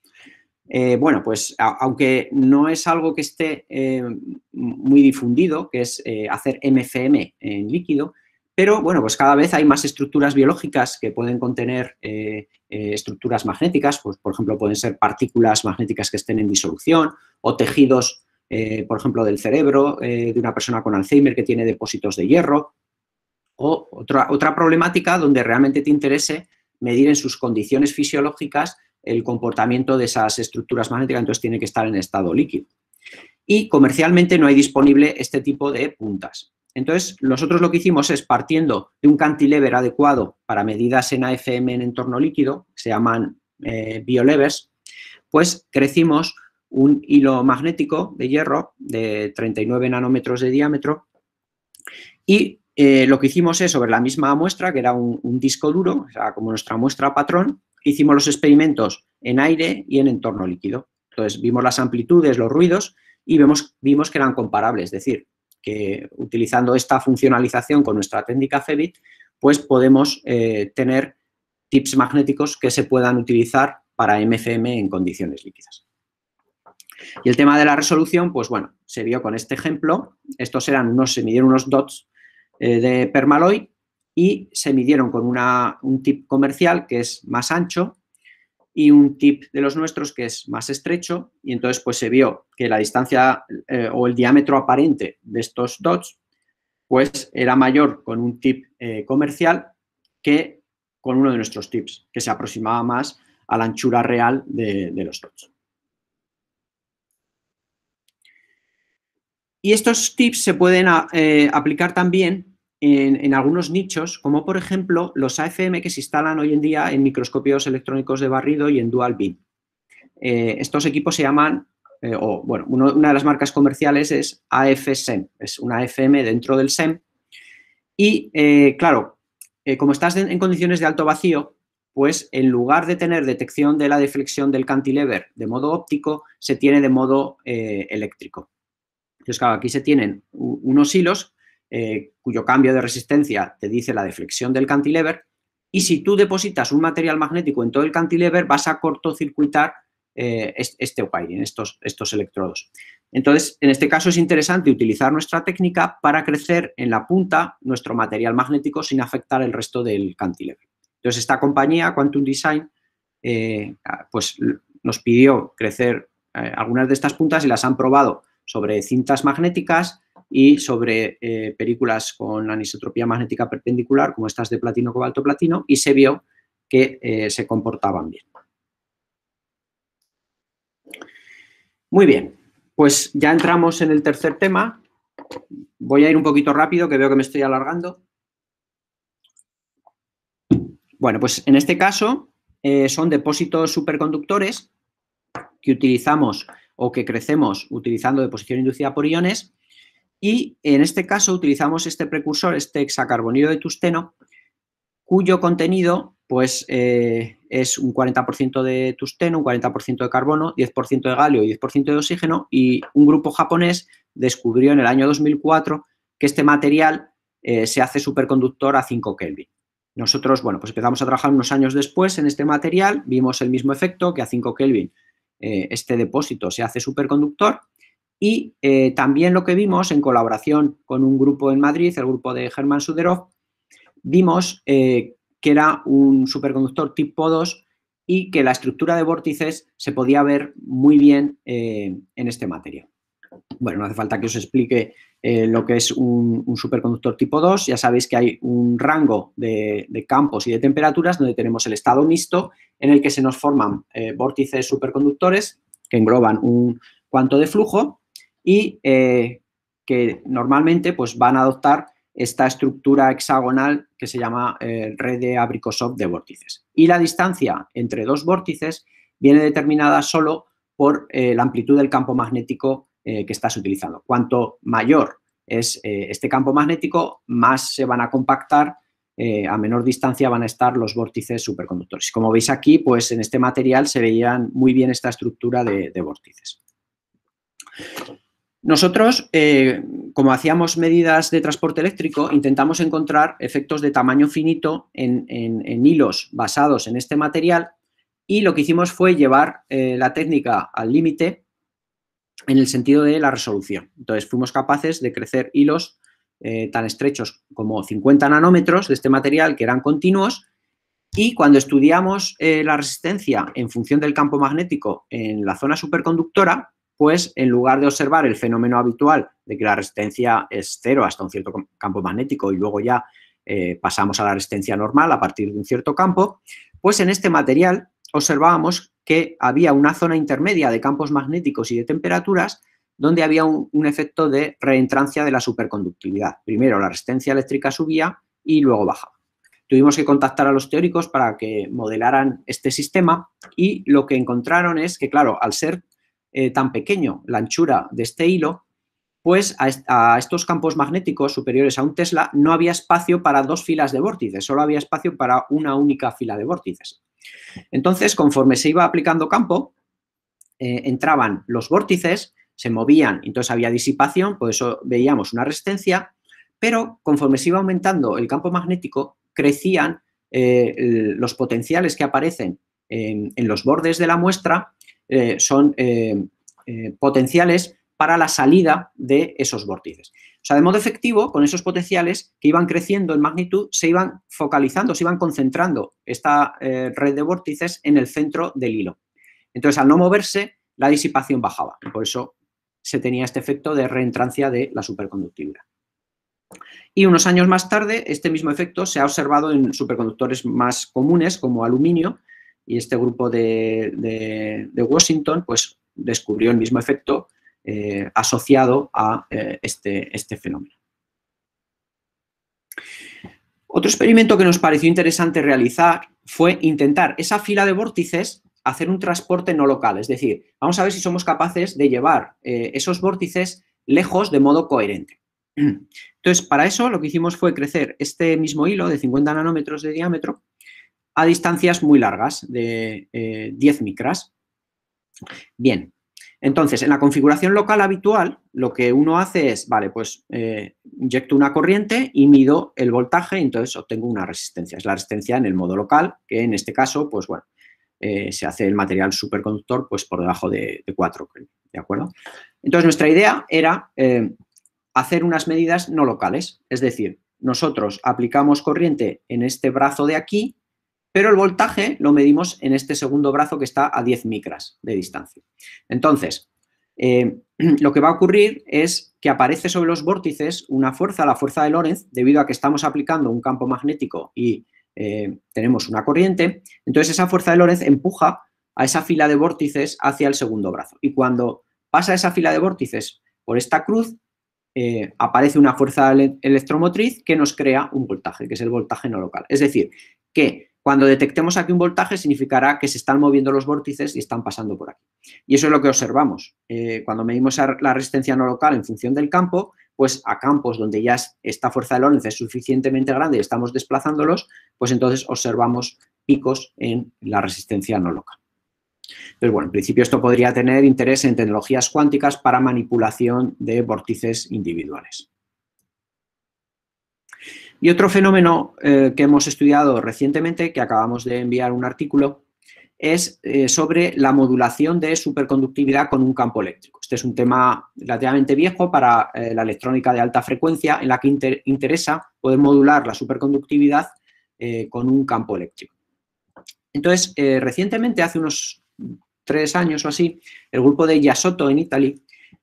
Eh, bueno, pues aunque no es algo que esté eh, muy difundido, que es eh, hacer MFM en líquido, pero bueno, pues cada vez hay más estructuras biológicas que pueden contener estructuras magnéticas, pues por ejemplo pueden ser partículas magnéticas que estén en disolución o tejidos, por ejemplo, del cerebro de una persona con Alzheimer que tiene depósitos de hierro o otra, otra problemática donde realmente te interese medir en sus condiciones fisiológicas el comportamiento de esas estructuras magnéticas, entonces tiene que estar en estado líquido. Y comercialmente no hay disponible este tipo de puntas. Entonces, nosotros lo que hicimos es partiendo de un cantilever adecuado para medidas en AFM en entorno líquido, se llaman eh, biolevers, pues crecimos un hilo magnético de hierro de 39 nanómetros de diámetro y eh, lo que hicimos es, sobre la misma muestra, que era un, disco duro, como nuestra muestra patrón, hicimos los experimentos en aire y en entorno líquido. Entonces, vimos las amplitudes, los ruidos, y vemos, vimos que eran comparables, es decir, que utilizando esta funcionalización con nuestra técnica FEBIT, pues podemos eh, tener tips magnéticos que se puedan utilizar para MFM en condiciones líquidas. Y el tema de la resolución, pues bueno, se vio con este ejemplo. Estos eran, no se midieron unos dots eh, de Permaloy y se midieron con un tip comercial que es más ancho y un tip de los nuestros que es más estrecho y entonces pues se vio que la distancia eh, o el diámetro aparente de estos dots pues era mayor con un tip eh, comercial que con uno de nuestros tips que se aproximaba más a la anchura real de los dots. Y estos tips se pueden ah, eh, aplicar también en, algunos nichos, como por ejemplo los AFM que se instalan hoy en día en microscopios electrónicos de barrido y en dual beam. Eh, estos equipos se llaman, eh, o bueno, una de las marcas comerciales es AFSEM, es una AFM dentro del SEM. Y claro, como estás en, condiciones de alto vacío, pues en lugar de tener detección de la deflexión del cantilever de modo óptico, se tiene de modo eléctrico. Entonces, claro, aquí se tienen unos hilos eh, cuyo cambio de resistencia te dice la deflexión del cantilever y si tú depositas un material magnético en todo el cantilever vas a cortocircuitar eh, este wiring, estos, estos electrodos. Entonces, en este caso es interesante utilizar nuestra técnica para crecer en la punta nuestro material magnético sin afectar el resto del cantilever. Entonces, esta compañía, Quantum Design, eh, pues nos pidió crecer algunas de estas puntas y las han probado sobre cintas magnéticas y sobre eh, películas con anisotropía magnética perpendicular, como estas de platino, cobalto, platino, y se vio que eh, se comportaban bien. Muy bien, pues ya entramos en el tercer tema. Voy a ir un poquito rápido, que veo que me estoy alargando. Bueno, pues en este caso eh, son depósitos superconductores que utilizamos o que crecemos utilizando deposición inducida por iones. Y en este caso utilizamos este precursor, este hexacarbonilo de tusteno, cuyo contenido pues, eh, es un 40% de tusteno, un 40% de carbono, 10% de galio y 10% de oxígeno. Y un grupo japonés descubrió en el año 2004 que este material eh, se hace superconductor a 5 Kelvin. Nosotros, bueno, pues empezamos a trabajar unos años después en este material, vimos el mismo efecto que a 5 Kelvin eh, este depósito se hace superconductor. Y eh, también lo que vimos en colaboración con un grupo en Madrid, el grupo de Germán Suderov, vimos eh, que era un superconductor tipo 2 y que la estructura de vórtices se podía ver muy bien en este material. Bueno, no hace falta que os explique eh, lo que es un, superconductor tipo 2. Ya sabéis que hay un rango de, campos y de temperaturas donde tenemos el estado mixto en el que se nos forman eh, vórtices superconductores que engloban un cuanto de flujo y eh, que normalmente pues, van a adoptar esta estructura hexagonal que se llama red de Abricosov de vórtices. Y la distancia entre dos vórtices viene determinada solo por la amplitud del campo magnético eh, que estás utilizando. Cuanto mayor es eh, este campo magnético, más se van a compactar, eh, a menor distancia van a estar los vórtices superconductores. Como veis aquí, pues en este material se veían muy bien esta estructura de, vórtices. Nosotros, como hacíamos medidas de transporte eléctrico, intentamos encontrar efectos de tamaño finito en, hilos basados en este material y lo que hicimos fue llevar la técnica al límite en el sentido de la resolución. Entonces, fuimos capaces de crecer hilos eh, tan estrechos como 50 nanómetros de este material que eran continuos y cuando estudiamos eh, la resistencia en función del campo magnético en la zona superconductora, pues en lugar de observar el fenómeno habitual de que la resistencia es cero hasta un cierto campo magnético y luego ya eh, pasamos a la resistencia normal a partir de un cierto campo, pues en este material observábamos que había una zona intermedia de campos magnéticos y de temperaturas donde había un, efecto de reentrancia de la superconductividad. Primero la resistencia eléctrica subía y luego bajaba. Tuvimos que contactar a los teóricos para que modelaran este sistema y lo que encontraron es que, claro, al ser eh, tan pequeño la anchura de este hilo, pues a estos campos magnéticos superiores a un Tesla no había espacio para dos filas de vórtices, solo había espacio para una única fila de vórtices. Entonces, conforme se iba aplicando campo, eh, entraban los vórtices, se movían, entonces había disipación, por eso veíamos una resistencia, pero conforme se iba aumentando el campo magnético, crecían eh, los potenciales que aparecen en, los bordes de la muestra, eh, son potenciales para la salida de esos vórtices. O sea, de modo efectivo, con esos potenciales que iban creciendo en magnitud, se iban focalizando, se iban concentrando esta eh, red de vórtices en el centro del hilo. Entonces, al no moverse, la disipación bajaba. Por eso se tenía este efecto de reentrancia de la superconductividad. Y unos años más tarde, este mismo efecto se ha observado en superconductores más comunes, como aluminio, y este grupo de, de Washington pues, descubrió el mismo efecto eh, asociado a eh, este, este, fenómeno. Otro experimento que nos pareció interesante realizar fue intentar esa fila de vórtices hacer un transporte no local, es decir, vamos a ver si somos capaces de llevar eh, esos vórtices lejos de modo coherente. Entonces, para eso lo que hicimos fue crecer este mismo hilo de 50 nanómetros de diámetro a distancias muy largas, de 10 micras. Bien, entonces, en la configuración local habitual, lo que uno hace es, vale, pues eh, inyecto una corriente y mido el voltaje, entonces obtengo una resistencia. Es la resistencia en el modo local, que en este caso, pues bueno, eh, se hace el material superconductor pues por debajo de, 4, ¿de acuerdo? Entonces, nuestra idea era eh, hacer unas medidas no locales, es decir, nosotros aplicamos corriente en este brazo de aquí pero el voltaje lo medimos en este segundo brazo que está a 10 micras de distancia. Entonces, eh, lo que va a ocurrir es que aparece sobre los vórtices una fuerza, la fuerza de Lorentz, debido a que estamos aplicando un campo magnético y eh, tenemos una corriente, entonces esa fuerza de Lorentz empuja a esa fila de vórtices hacia el segundo brazo. Y cuando pasa esa fila de vórtices por esta cruz, eh, aparece una fuerza electromotriz que nos crea un voltaje, que es el voltaje no local. Es decir, que cuando detectemos aquí un voltaje significará que se están moviendo los vórtices y están pasando por aquí. Y eso es lo que observamos. Eh, cuando medimos la resistencia no local en función del campo, pues a campos donde ya esta fuerza de Lorentz es suficientemente grande y estamos desplazándolos, pues entonces observamos picos en la resistencia no local. Entonces, bueno, en principio esto podría tener interés en tecnologías cuánticas para manipulación de vórtices individuales. Y otro fenómeno eh, que hemos estudiado recientemente, que acabamos de enviar un artículo, es eh, sobre la modulación de superconductividad con un campo eléctrico. Este es un tema relativamente viejo para eh, la electrónica de alta frecuencia, en la que interesa poder modular la superconductividad con un campo eléctrico. Entonces, recientemente, hace unos tres años o así, el grupo de Yasoto en,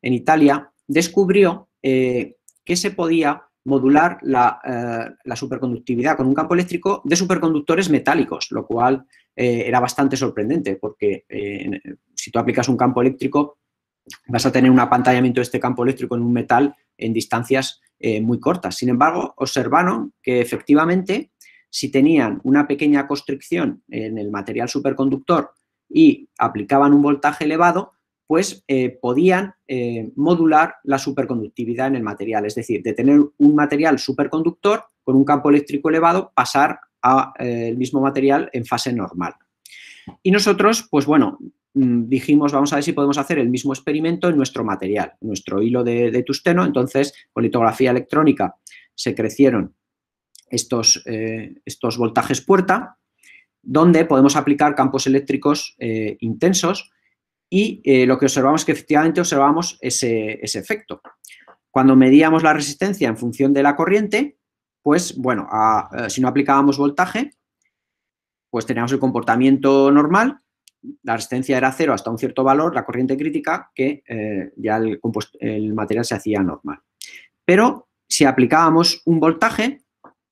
en Italia descubrió que se podía modular eh, la, superconductividad con un campo eléctrico de superconductores metálicos, lo cual eh, era bastante sorprendente porque eh, si tú aplicas un campo eléctrico vas a tener un apantallamiento de este campo eléctrico en un metal en distancias muy cortas. Sin embargo, observaron que efectivamente si tenían una pequeña constricción en el material superconductor y aplicaban un voltaje elevado, pues eh, podían eh, modular la superconductividad en el material, es decir, de tener un material superconductor con un campo eléctrico elevado, pasar al eh, mismo material en fase normal. Y nosotros, pues bueno, mm, dijimos, vamos a ver si podemos hacer el mismo experimento en nuestro material, nuestro hilo de, tusteno, entonces con litografía electrónica se crecieron estos, estos voltajes puerta, donde podemos aplicar campos eléctricos intensos, y eh, lo que observamos es que efectivamente observamos ese, efecto. Cuando medíamos la resistencia en función de la corriente, pues bueno, eh, si no aplicábamos voltaje, pues teníamos el comportamiento normal, la resistencia era cero hasta un cierto valor, la corriente crítica, que eh, ya el, material se hacía normal. Pero si aplicábamos un voltaje,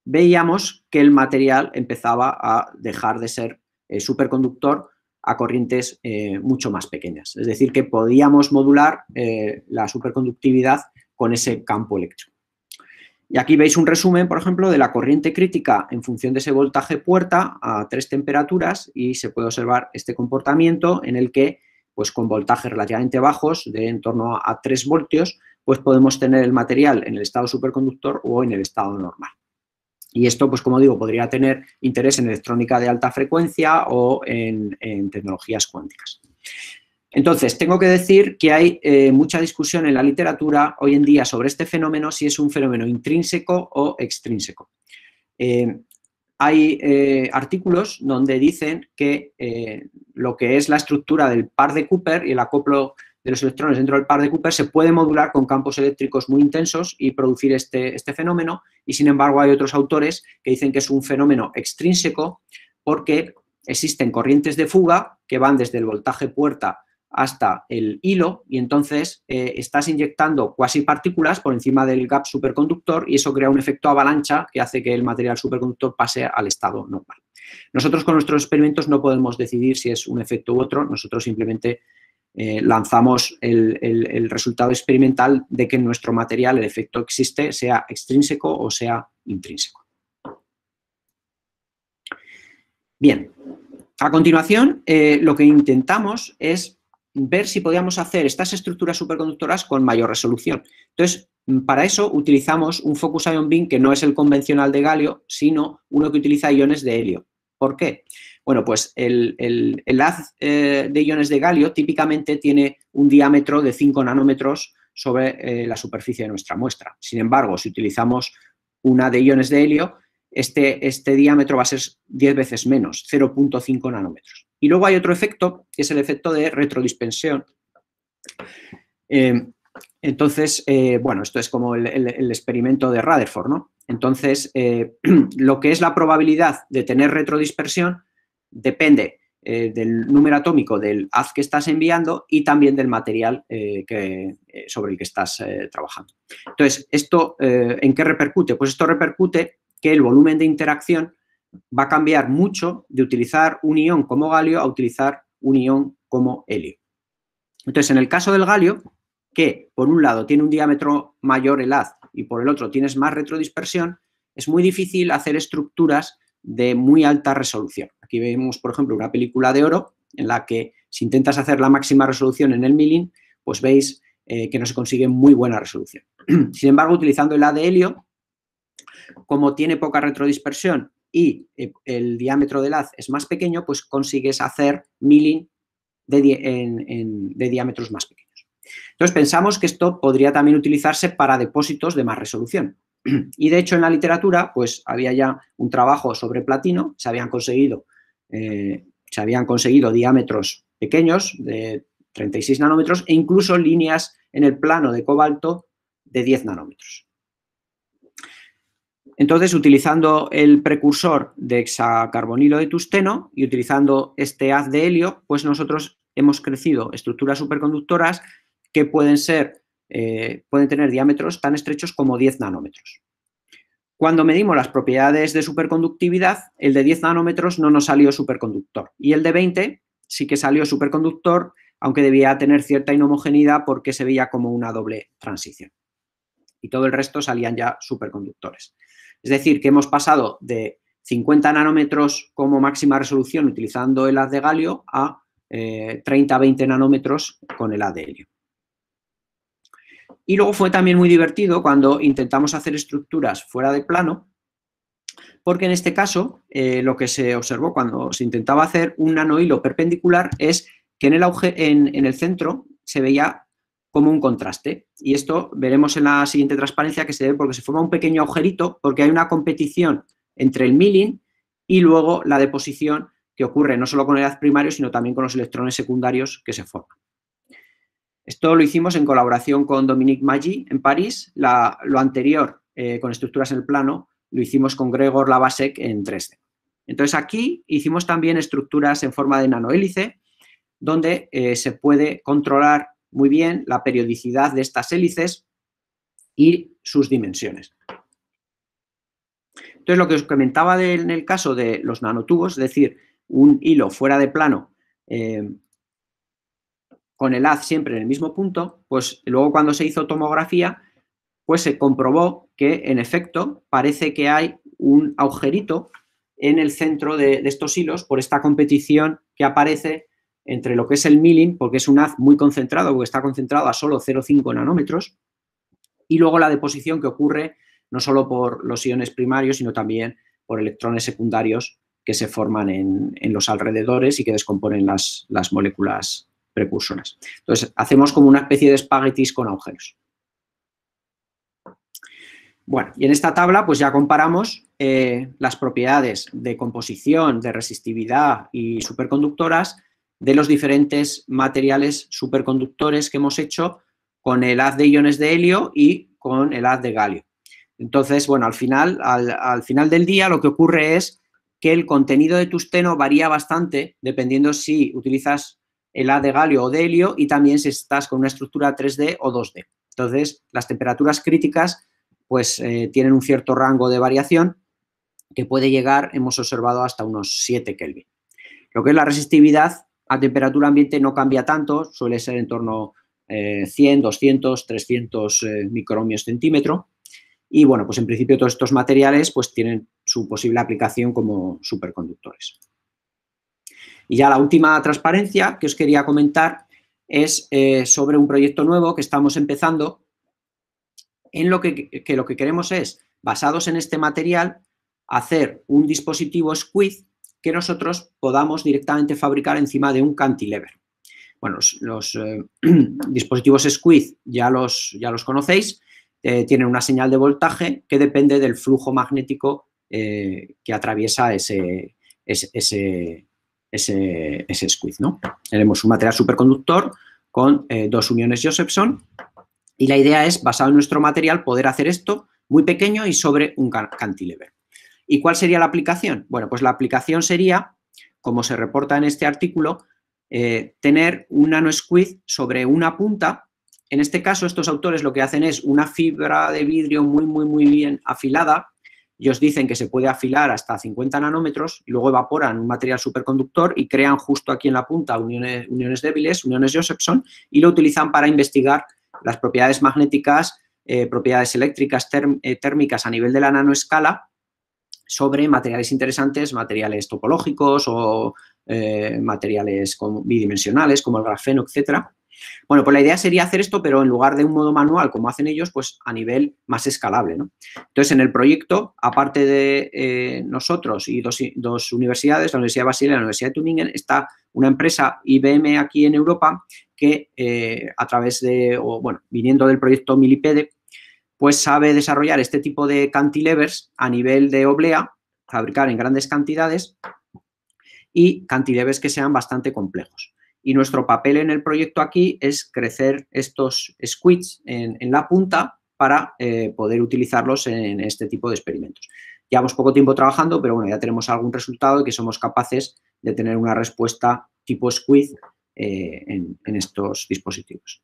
veíamos que el material empezaba a dejar de ser superconductor a corrientes eh, mucho más pequeñas. Es decir, que podíamos modular eh, la superconductividad con ese campo eléctrico. Y aquí veis un resumen, por ejemplo, de la corriente crítica en función de ese voltaje puerta a tres temperaturas y se puede observar este comportamiento en el que, pues con voltajes relativamente bajos, de en torno a tres voltios, pues podemos tener el material en el estado superconductor o en el estado normal. Y esto, pues como digo, podría tener interés en electrónica de alta frecuencia o en, tecnologías cuánticas. Entonces, tengo que decir que hay eh, mucha discusión en la literatura hoy en día sobre este fenómeno, si es un fenómeno intrínseco o extrínseco. Eh, hay eh, artículos donde dicen que lo que es la estructura del par de Cooper y el acoplo de los electrones dentro del par de Cooper se puede modular con campos eléctricos muy intensos y producir este, este fenómeno. Y sin embargo hay otros autores que dicen que es un fenómeno extrínseco porque existen corrientes de fuga que van desde el voltaje puerta hasta el hilo y entonces eh, estás inyectando cuasi partículas por encima del gap superconductor y eso crea un efecto avalancha que hace que el material superconductor pase al estado normal. Nosotros con nuestros experimentos no podemos decidir si es un efecto u otro, nosotros simplemente eh, lanzamos el, resultado experimental de que nuestro material el efecto existe, sea extrínseco o sea intrínseco. Bien, a continuación eh, lo que intentamos es ver si podíamos hacer estas estructuras superconductoras con mayor resolución. Entonces, para eso utilizamos un focus ion beam que no es el convencional de galio, sino uno que utiliza iones de helio. ¿Por qué? Bueno, pues el, haz eh, de iones de galio típicamente tiene un diámetro de 5 nanómetros sobre eh, la superficie de nuestra muestra. Sin embargo, si utilizamos una de iones de helio, este, este diámetro va a ser 10 veces menos, 0.5 nanómetros. Y luego hay otro efecto, que es el efecto de retrodispensión. Eh, entonces, bueno, esto es como el, experimento de Rutherford, ¿no? Entonces, lo que es la probabilidad de tener retrodispersión depende eh, del número atómico del haz que estás enviando y también del material eh, que, eh, sobre el que estás trabajando. Entonces, ¿esto en qué repercute? Pues esto repercute que el volumen de interacción va a cambiar mucho de utilizar un ion como galio a utilizar un ion como helio. Entonces, en el caso del galio, que por un lado tiene un diámetro mayor el haz y por el otro tienes más retrodispersión, es muy difícil hacer estructuras de muy alta resolución. Aquí vemos, por ejemplo, una película de oro en la que si intentas hacer la máxima resolución en el milling, pues veis eh, que no se consigue muy buena resolución. Sin embargo, utilizando el A de helio, como tiene poca retrodispersión y eh, el diámetro del haz es más pequeño, pues consigues hacer milling de, de diámetros más pequeños. Entonces pensamos que esto podría también utilizarse para depósitos de más resolución. Y de hecho en la literatura pues había ya un trabajo sobre platino, se habían conseguido eh, se habían conseguido diámetros pequeños de 36 nanómetros e incluso líneas en el plano de cobalto de 10 nanómetros. Entonces, utilizando el precursor de hexacarbonilo de tusteno y utilizando este haz de helio, pues nosotros hemos crecido estructuras superconductoras que pueden ser, eh, pueden tener diámetros tan estrechos como 10 nanómetros. Cuando medimos las propiedades de superconductividad, el de 10 nanómetros no nos salió superconductor y el de 20 sí que salió superconductor, aunque debía tener cierta inhomogeneidad porque se veía como una doble transición. Y todo el resto salían ya superconductores. Es decir, que hemos pasado de 50 nanómetros como máxima resolución utilizando el haz de galio a 30-20 eh, nanómetros con el haz de helio. Y luego fue también muy divertido cuando intentamos hacer estructuras fuera de plano, porque en este caso eh, lo que se observó cuando se intentaba hacer un nanohilo perpendicular es que en el, el centro se veía como un contraste. Y esto veremos en la siguiente transparencia que se ve porque se forma un pequeño agujerito porque hay una competición entre el milling y luego la deposición que ocurre no solo con el haz primario, sino también con los electrones secundarios que se forman. Esto lo hicimos en colaboración con Dominique Maggi en París. lo anterior, eh, con estructuras en el plano, lo hicimos con Gregor Lavasek en 3D. Entonces, aquí hicimos también estructuras en forma de nanohélice, donde eh, se puede controlar muy bien la periodicidad de estas hélices y sus dimensiones. Entonces, lo que os comentaba en el caso de los nanotubos, es decir, un hilo fuera de plano eh, con el haz siempre en el mismo punto, pues luego cuando se hizo tomografía, pues se comprobó que en efecto parece que hay un agujerito en el centro de, estos hilos por esta competición que aparece entre lo que es el milling, porque es un haz muy concentrado, porque está concentrado a solo 0,5 nanómetros, y luego la deposición que ocurre no solo por los iones primarios, sino también por electrones secundarios que se forman en, los alrededores y que descomponen las moléculas precursoras. Entonces, hacemos como una especie de espaguetis con agujeros. Bueno, y en esta tabla pues ya comparamos eh, las propiedades de composición, de resistividad y superconductoras de los diferentes materiales superconductores que hemos hecho con el haz de iones de helio y con el haz de galio. Entonces, bueno, al final, al, final del día lo que ocurre es que el contenido de tus varía bastante dependiendo si utilizas el A de galio o de helio y también si estás con una estructura 3D o 2D. Entonces, las temperaturas críticas pues eh, tienen un cierto rango de variación que puede llegar, hemos observado, hasta unos 7 Kelvin. Lo que es la resistividad a temperatura ambiente no cambia tanto, suele ser en torno a 100, 200, 300 micromios centímetro. Y bueno, pues en principio todos estos materiales pues tienen su posible aplicación como superconductores. Y ya la última transparencia que os quería comentar es eh, sobre un proyecto nuevo que estamos empezando, en lo que, lo que queremos es, basados en este material, hacer un dispositivo squid que nosotros podamos directamente fabricar encima de un cantilever. Bueno, los, eh, dispositivos squid ya los, ya los conocéis, eh, tienen una señal de voltaje que depende del flujo magnético que atraviesa ese, ese, ese, ese squeeze, ¿no? Tenemos un material superconductor con eh, dos uniones Josephson y la idea es, basado en nuestro material, poder hacer esto muy pequeño y sobre un cantilever. ¿Y cuál sería la aplicación? Bueno, pues la aplicación sería, como se reporta en este artículo, eh, tener un nano squeeze sobre una punta. En este caso, estos autores lo que hacen es una fibra de vidrio muy, muy, muy bien afilada os dicen que se puede afilar hasta 50 nanómetros y luego evaporan un material superconductor y crean justo aquí en la punta uniones, uniones débiles, uniones Josephson, y lo utilizan para investigar las propiedades magnéticas, eh, propiedades eléctricas, eh, térmicas a nivel de la nanoescala sobre materiales interesantes, materiales topológicos o eh, materiales bidimensionales como el grafeno, etcétera, bueno, pues la idea sería hacer esto, pero en lugar de un modo manual, como hacen ellos, pues a nivel más escalable. Entonces, en el proyecto, aparte de eh, nosotros y dos, universidades, la Universidad de Basilea y la Universidad de Tübingen, está una empresa IBM aquí en Europa que eh, a través de, o bueno, viniendo del proyecto Milipede, pues sabe desarrollar este tipo de cantilevers a nivel de oblea, fabricar en grandes cantidades y cantilevers que sean bastante complejos y nuestro papel en el proyecto aquí es crecer estos squids en, la punta para eh, poder utilizarlos en este tipo de experimentos. Llevamos poco tiempo trabajando, pero bueno, ya tenemos algún resultado y que somos capaces de tener una respuesta tipo squid eh, en, estos dispositivos.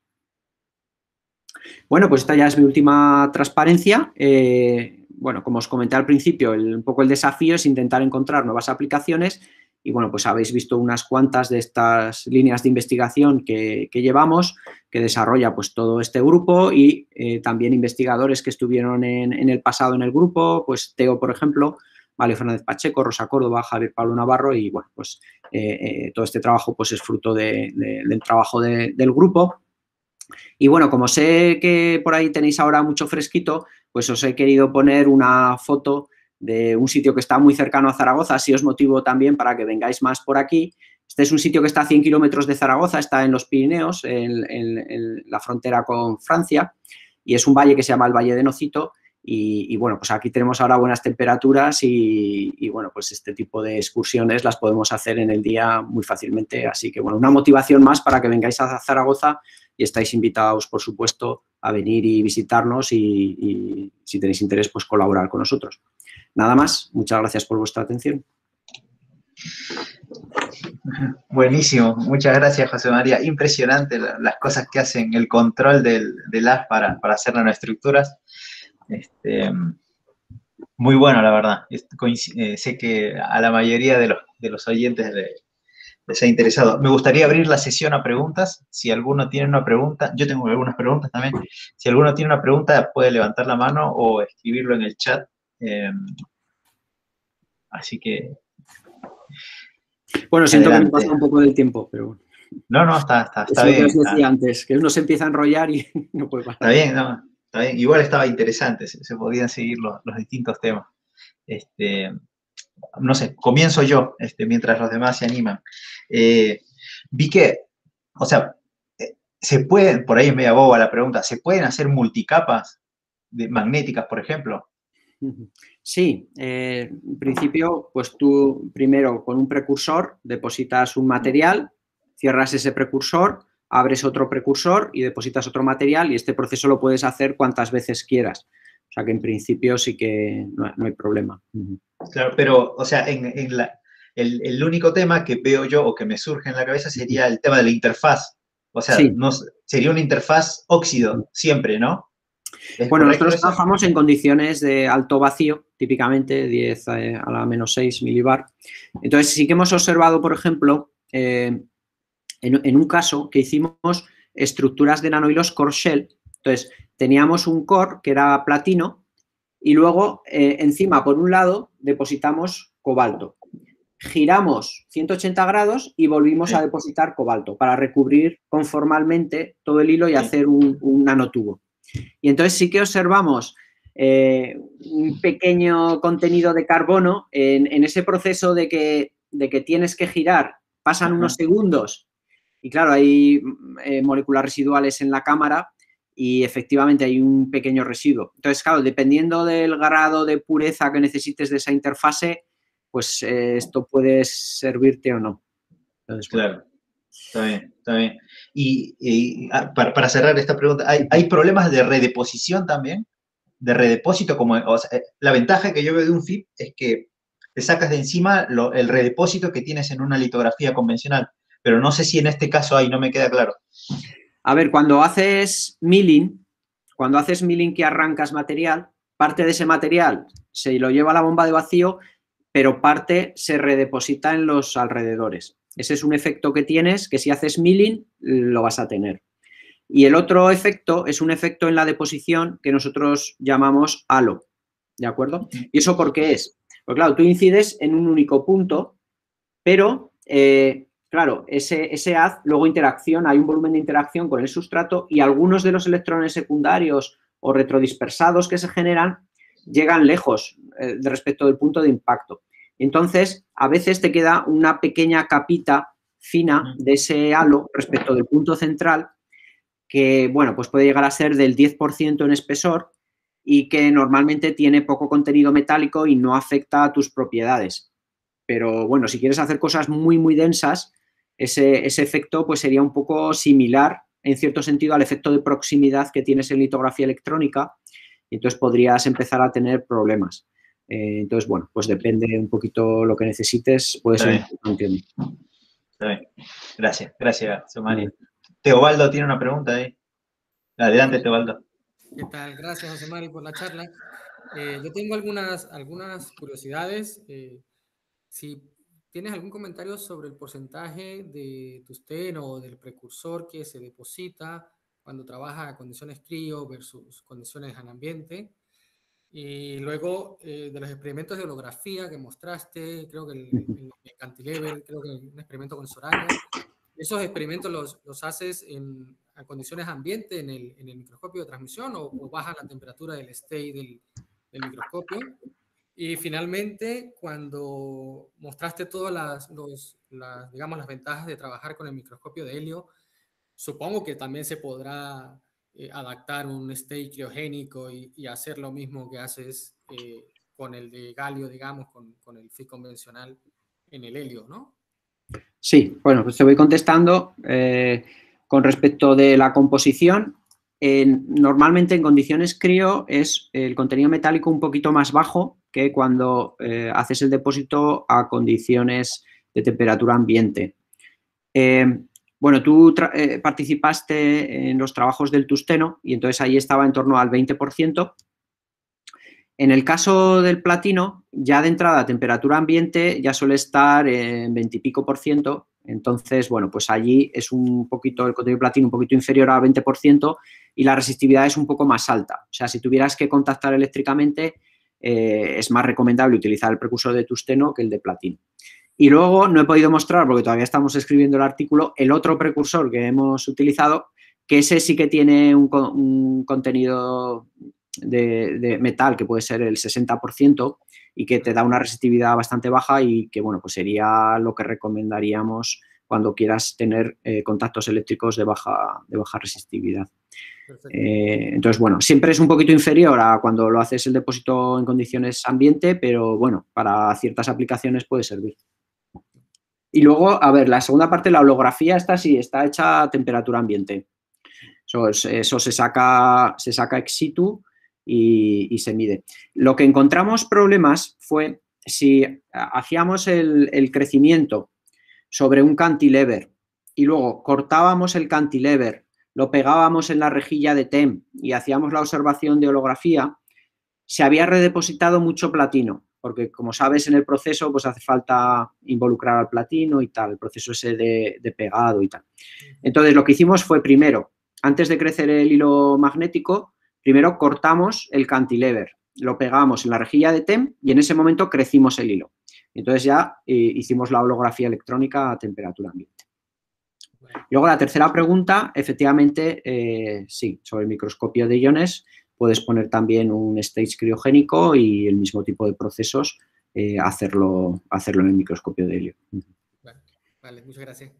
Bueno, pues esta ya es mi última transparencia. Eh, bueno, como os comenté al principio, un poco el desafío es intentar encontrar nuevas aplicaciones y bueno, pues habéis visto unas cuantas de estas líneas de investigación que, llevamos, que desarrolla pues todo este grupo y eh, también investigadores que estuvieron en, el pasado en el grupo, pues Teo, por ejemplo, Mario Fernández Pacheco, Rosa Córdoba, Javier Pablo Navarro y bueno, pues eh, eh, todo este trabajo pues es fruto del trabajo del grupo. Y bueno, como sé que por ahí tenéis ahora mucho fresquito, pues os he querido poner una foto de un sitio que está muy cercano a Zaragoza, así os motivo también para que vengáis más por aquí. Este es un sitio que está a 100 kilómetros de Zaragoza, está en los Pirineos, en, la frontera con Francia, y es un valle que se llama el Valle de Nocito. Y, bueno, pues aquí tenemos ahora buenas temperaturas y, bueno, pues este tipo de excursiones las podemos hacer en el día muy fácilmente. Así que bueno, una motivación más para que vengáis a Zaragoza y estáis invitados, por supuesto, a venir y visitarnos y si tenéis interés, pues colaborar con nosotros. Nada más, muchas gracias por vuestra atención. Buenísimo, muchas gracias José María. Impresionante las cosas que hacen, el control del, del app para, para hacer las estructuras. Este, muy bueno, la verdad. Eh, sé que a la mayoría de los, oyentes les ha interesado. Me gustaría abrir la sesión a preguntas. Si alguno tiene una pregunta, yo tengo algunas preguntas también. Si alguno tiene una pregunta, puede levantar la mano o escribirlo en el chat Em, así que... Bueno, siento que me pasa un poco del tiempo, pero bueno. No, no, está, está, está bien. Que antes, que uno se empieza a enrollar y no puede pasar. Está bien, está bien. Igual estaba interesante, se, podían seguir los, distintos temas. Este, no sé, comienzo yo, este, mientras los demás se animan. Eh, vi que, o sea, eh, se pueden, por ahí es media boba la pregunta, ¿se pueden hacer multicapas de, magnéticas, por ejemplo? Sí, eh, en principio, pues tú primero con un precursor depositas un material, cierras ese precursor, abres otro precursor y depositas otro material y este proceso lo puedes hacer cuantas veces quieras. O sea que en principio sí que no, hay problema. Claro, pero, o sea, el, único tema que veo yo o que me surge en la cabeza sería el tema de la interfaz. O sea, sería una interfaz óxido siempre, ¿no? bueno, nosotros trabajamos en condiciones de alto vacío, típicamente 10 eh, a la menos 6 milibar. Entonces, sí que hemos observado, por ejemplo, eh, en, un caso que hicimos estructuras de nanohilos core shell. Entonces, teníamos un core que era platino y luego eh, encima, por un lado, depositamos cobalto. Giramos 180 grados y volvimos a depositar cobalto para recubrir conformalmente todo el hilo y hacer un nanotubo. Y entonces sí que observamos eh, un pequeño contenido de carbono en, ese proceso de que, tienes que girar, pasan unos segundos y claro, hay eh, moléculas residuales en la cámara y efectivamente hay un pequeño residuo. Entonces, claro, dependiendo del grado de pureza que necesites de esa interfase, pues eh, esto puede servirte o no. Claro. Está bien, está bien. Y, ah, para, cerrar esta pregunta, ¿hay, problemas de redeposición también? De redepósito, como eh, la ventaja que yo veo de un FIP es que te sacas de encima el redepósito que tienes en una litografía convencional, pero no sé si en este caso hay, no me queda claro. A ver, cuando haces milling, cuando haces milling que arrancas material, parte de ese material se lo lleva a la bomba de vacío, pero parte se redeposita en los alrededores. Ese es un efecto que tienes que si haces milling lo vas a tener. Y el otro efecto es un efecto en la deposición que nosotros llamamos halo. ¿De acuerdo? ¿Y eso por qué es? Pues claro, tú incides en un único punto, pero eh, claro, ese, haz luego interacción, hay un volumen de interacción con el sustrato y algunos de los electrones secundarios o retrodispersados que se generan llegan lejos eh, respecto del punto de impacto. Entonces, a veces te queda una pequeña capita fina de ese halo respecto del punto central que, bueno, pues puede llegar a ser del 10% en espesor y que normalmente tiene poco contenido metálico y no afecta a tus propiedades. Pero bueno, si quieres hacer cosas muy, muy densas, ese, efecto pues sería un poco similar, en cierto sentido, al efecto de proximidad que tienes en litografía electrónica y entonces podrías empezar a tener problemas. Eh, entonces, bueno, pues depende un poquito lo que necesites, puede ser, Está bien. Gracias, gracias, Mario. Teobaldo tiene una pregunta ahí. Adelante, Teobaldo. ¿Qué tal? Gracias, José Mari, por la charla. Eh, yo tengo algunas, algunas curiosidades. Eh, si tienes algún comentario sobre el porcentaje de usted o del precursor que se deposita cuando trabaja a condiciones frío versus condiciones al ambiente. Y luego eh, de los experimentos de holografía que mostraste, creo que el, cantilever, creo que un experimento con Soraya, ¿esos experimentos los, los haces en, condiciones ambiente, en el, en el microscopio de transmisión, o, o, baja la temperatura del stay del, microscopio? Y finalmente, cuando mostraste todas las, los, digamos, las ventajas de trabajar con el microscopio de helio, supongo que también se podrá eh, adaptar un state criogénico y, hacer lo mismo que haces eh, con el de galio, digamos, con, el FIT convencional en el helio, ¿no? Sí, bueno, pues te voy contestando. Eh, con respecto de la composición, normalmente en condiciones crío es el contenido metálico un poquito más bajo que cuando haces el depósito a condiciones de temperatura ambiente. Bueno, tú eh, participaste en los trabajos del Tusteno y entonces ahí estaba en torno al 20%. En el caso del platino, ya de entrada a temperatura ambiente ya suele estar en 20 y pico por ciento. Entonces, bueno, pues allí es un poquito, el contenido de platino un poquito inferior a 20% y la resistividad es un poco más alta. O sea, si tuvieras que contactar eléctricamente, eh, es más recomendable utilizar el precursor de tusteno que el de platino. Y luego no he podido mostrar, porque todavía estamos escribiendo el artículo, el otro precursor que hemos utilizado, que ese sí que tiene un, contenido de, metal que puede ser el 60% y que te da una resistividad bastante baja y que, bueno, pues sería lo que recomendaríamos cuando quieras tener eh, contactos eléctricos de baja, de baja resistividad. Eh, entonces, bueno, siempre es un poquito inferior a cuando lo haces el depósito en condiciones ambiente, pero bueno, para ciertas aplicaciones puede servir. Y luego, a ver, la segunda parte, la holografía, está sí, está hecha a temperatura ambiente. Eso, se, saca, se saca ex situ y, se mide. Lo que encontramos problemas fue si hacíamos el, el crecimiento sobre un cantilever y luego cortábamos el cantilever, lo pegábamos en la rejilla de TEM y hacíamos la observación de holografía, se había redepositado mucho platino porque como sabes en el proceso pues hace falta involucrar al platino y tal, el proceso ese de, pegado y tal. Entonces lo que hicimos fue primero, antes de crecer el hilo magnético, primero cortamos el cantilever, lo pegamos en la rejilla de TEM y en ese momento crecimos el hilo. Entonces ya eh, hicimos la holografía electrónica a temperatura ambiente. Luego la tercera pregunta, efectivamente, eh, sí, sobre el microscopio de iones, puedes poner también un stage criogénico y el mismo tipo de procesos eh, hacerlo, hacerlo en el microscopio de helio. Vale, muchas gracias.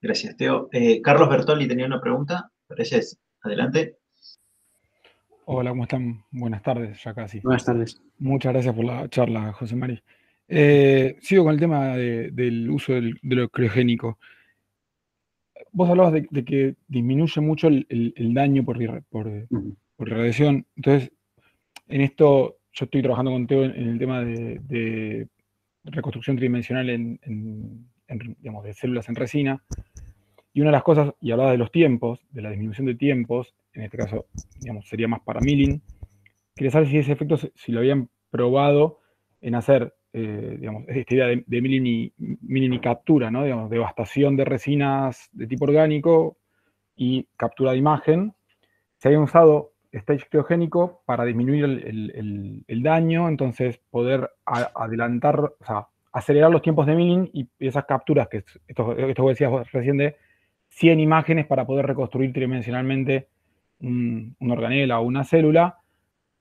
Gracias, Teo. Eh, Carlos Bertoli tenía una pregunta. Gracias. Adelante. Hola, ¿cómo están? Buenas tardes, ya casi. Buenas tardes. Muchas gracias por la charla, José María. Eh, sigo con el tema del uso de lo criogénico vos hablabas de, que disminuye mucho el, daño por, por, radiación. Entonces, en esto yo estoy trabajando con Teo en, el tema de, reconstrucción tridimensional de células en resina. Y una de las cosas, y hablaba de los tiempos, de la disminución de tiempos, en este caso, digamos, sería más para milling. Quería saber si ese efecto, si lo habían probado en hacer eh, digamos, esta idea de, de captura ¿no? digamos, devastación de resinas de tipo orgánico y captura de imagen, se había usado stage criogénico para disminuir el, daño, entonces poder adelantar, o sea, acelerar los tiempos de milling y esas capturas, que esto, esto decías recién de 100 imágenes para poder reconstruir tridimensionalmente un, una organela o una célula,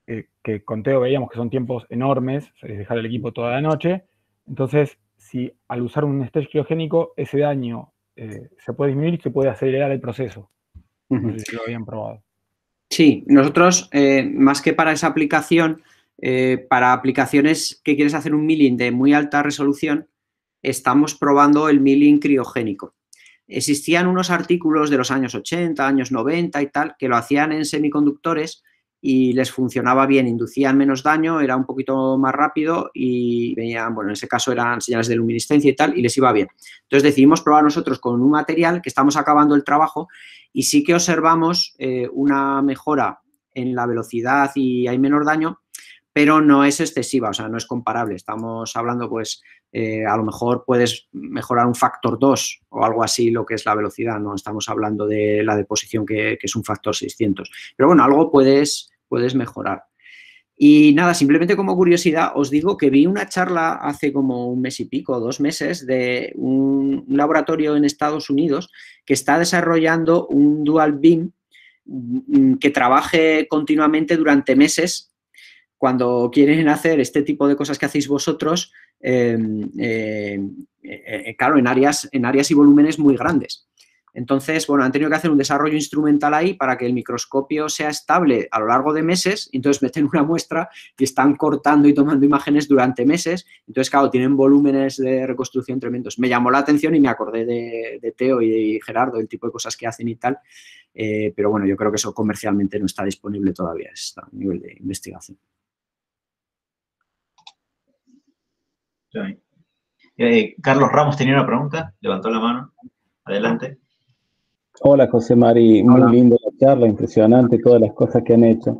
eh, que con Teo veíamos que son tiempos enormes, es eh, dejar el equipo toda la noche. Entonces, si al usar un stage criogénico, ese daño eh, se puede disminuir y se puede acelerar el proceso. lo probado. Sí, nosotros, más que para esa aplicación, para aplicaciones que quieres hacer un milling de muy alta resolución, estamos probando el milling criogénico existían unos artículos de los años 80, años 90 y tal, que lo hacían en semiconductores y les funcionaba bien, inducían menos daño, era un poquito más rápido y venían, bueno, en ese caso eran señales de luminiscencia y tal, y les iba bien. Entonces decidimos probar nosotros con un material que estamos acabando el trabajo y sí que observamos eh, una mejora en la velocidad y hay menor daño, pero no es excesiva, o sea, no es comparable. Estamos hablando, pues, eh, a lo mejor puedes mejorar un factor 2 o algo así lo que es la velocidad, no estamos hablando de la deposición que, que es un factor 600. Pero bueno, algo puedes puedes mejorar. Y nada, simplemente como curiosidad os digo que vi una charla hace como un mes y pico, dos meses, de un, laboratorio en Estados Unidos que está desarrollando un dual beam mm, que trabaje continuamente durante meses cuando quieren hacer este tipo de cosas que hacéis vosotros, em, eh, eh, eh, claro, en áreas, en áreas y volúmenes muy grandes. Entonces, bueno, han tenido que hacer un desarrollo instrumental ahí para que el microscopio sea estable a lo largo de meses. Entonces, meten una muestra y están cortando y tomando imágenes durante meses. Entonces, claro, tienen volúmenes de reconstrucción tremendos. Me llamó la atención y me acordé de, Teo y de Gerardo, el tipo de cosas que hacen y tal. Eh, pero bueno, yo creo que eso comercialmente no está disponible todavía, está a nivel de investigación. Eh, Carlos Ramos tenía una pregunta, levantó la mano. Adelante. Hola José Mari, muy linda la charla, impresionante todas las cosas que han hecho.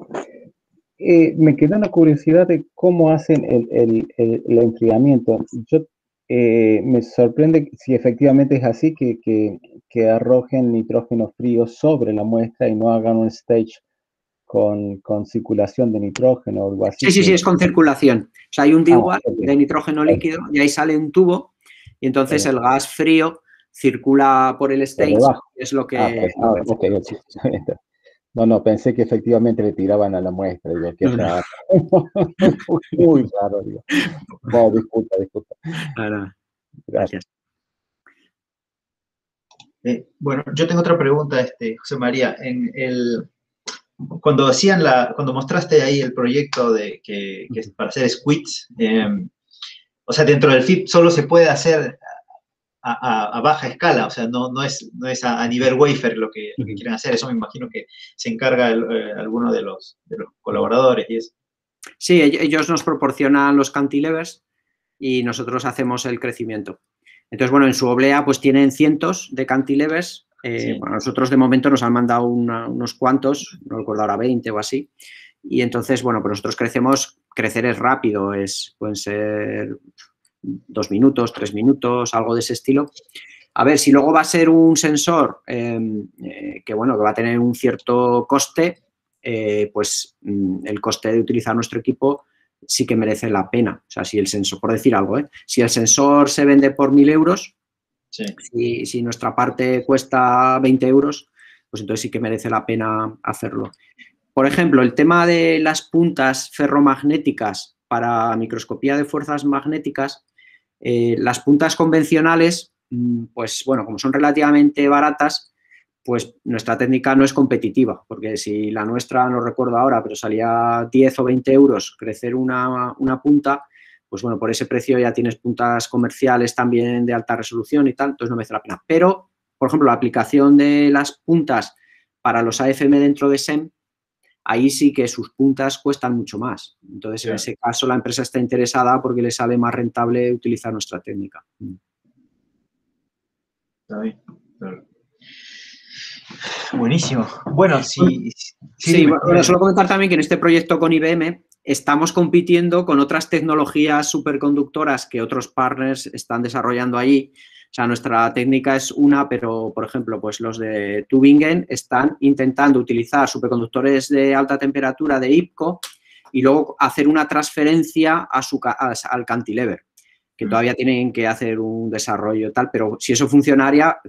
Eh, me queda una curiosidad de cómo hacen el, el, el, enfriamiento. Yo eh, me sorprende si efectivamente es así que, que, que, arrojen nitrógeno frío sobre la muestra y no hagan un stage con, con circulación de nitrógeno o algo así. Sí, sí, sí, es con circulación. O sea, hay un ah, DIY de nitrógeno líquido y ahí sale un tubo y entonces eh. el gas frío circula por el stage, es lo que... Ah, pues, ah, no, no, pensé que efectivamente le tiraban a la muestra. Muy raro. gracias. Eh, bueno, yo tengo otra pregunta, este, José María. En el, cuando, hacían la, cuando mostraste ahí el proyecto de, que, es para hacer squids em, o sea, dentro del FIP solo se puede hacer a, baja escala, o sea, no, no es, no es a, nivel wafer lo que, quieren hacer, eso me imagino que se encarga eh, alguno de los, colaboradores Sí, ellos nos proporcionan los cantilevers y nosotros hacemos el crecimiento. Entonces, bueno, en su oblea pues tienen cientos de cantilevers, eh, nosotros de momento nos han mandado unos cuantos, no recuerdo ahora 20 o así, y entonces, bueno, pues nosotros crecemos, crecer es rápido, es, pueden ser dos minutos, tres minutos, algo de ese estilo. A ver, si luego va a ser un sensor em, eh, que, bueno, que va a tener un cierto coste, eh, pues mm, el coste de utilizar nuestro equipo sí que merece la pena. O sea, si el sensor, por decir algo, ¿eh? si el sensor se vende por mil euros, y si, si, nuestra parte cuesta 20 euros, pues entonces sí que merece la pena hacerlo. Por ejemplo, el tema de las puntas ferromagnéticas para microscopía de fuerzas magnéticas, eh, las puntas convencionales, mm, pues bueno, como son relativamente baratas, pues nuestra técnica no es competitiva, porque si la nuestra, no recuerdo ahora, pero salía 10 o 20 euros crecer una, una punta, pues bueno, por ese precio ya tienes puntas comerciales también de alta resolución y tal, entonces no merece la pena. Pero, por ejemplo, la aplicación de las puntas para los AFM dentro de SEM, ahí sí que sus puntas cuestan mucho más. Entonces, en ese caso, la empresa está interesada porque le sale más rentable utilizar nuestra técnica. Mm. Buenísimo. Bueno, sí. Sí, solo comentar también que en este proyecto con IBM estamos compitiendo con otras tecnologías superconductoras que otros partners están desarrollando allí o sea, nuestra técnica es una, pero por ejemplo, pues los de Tubingen están intentando utilizar superconductores de alta temperatura de IPCO y luego hacer una transferencia a su, al cantilever, que mm. todavía tienen que hacer un desarrollo tal, pero si eso funcionara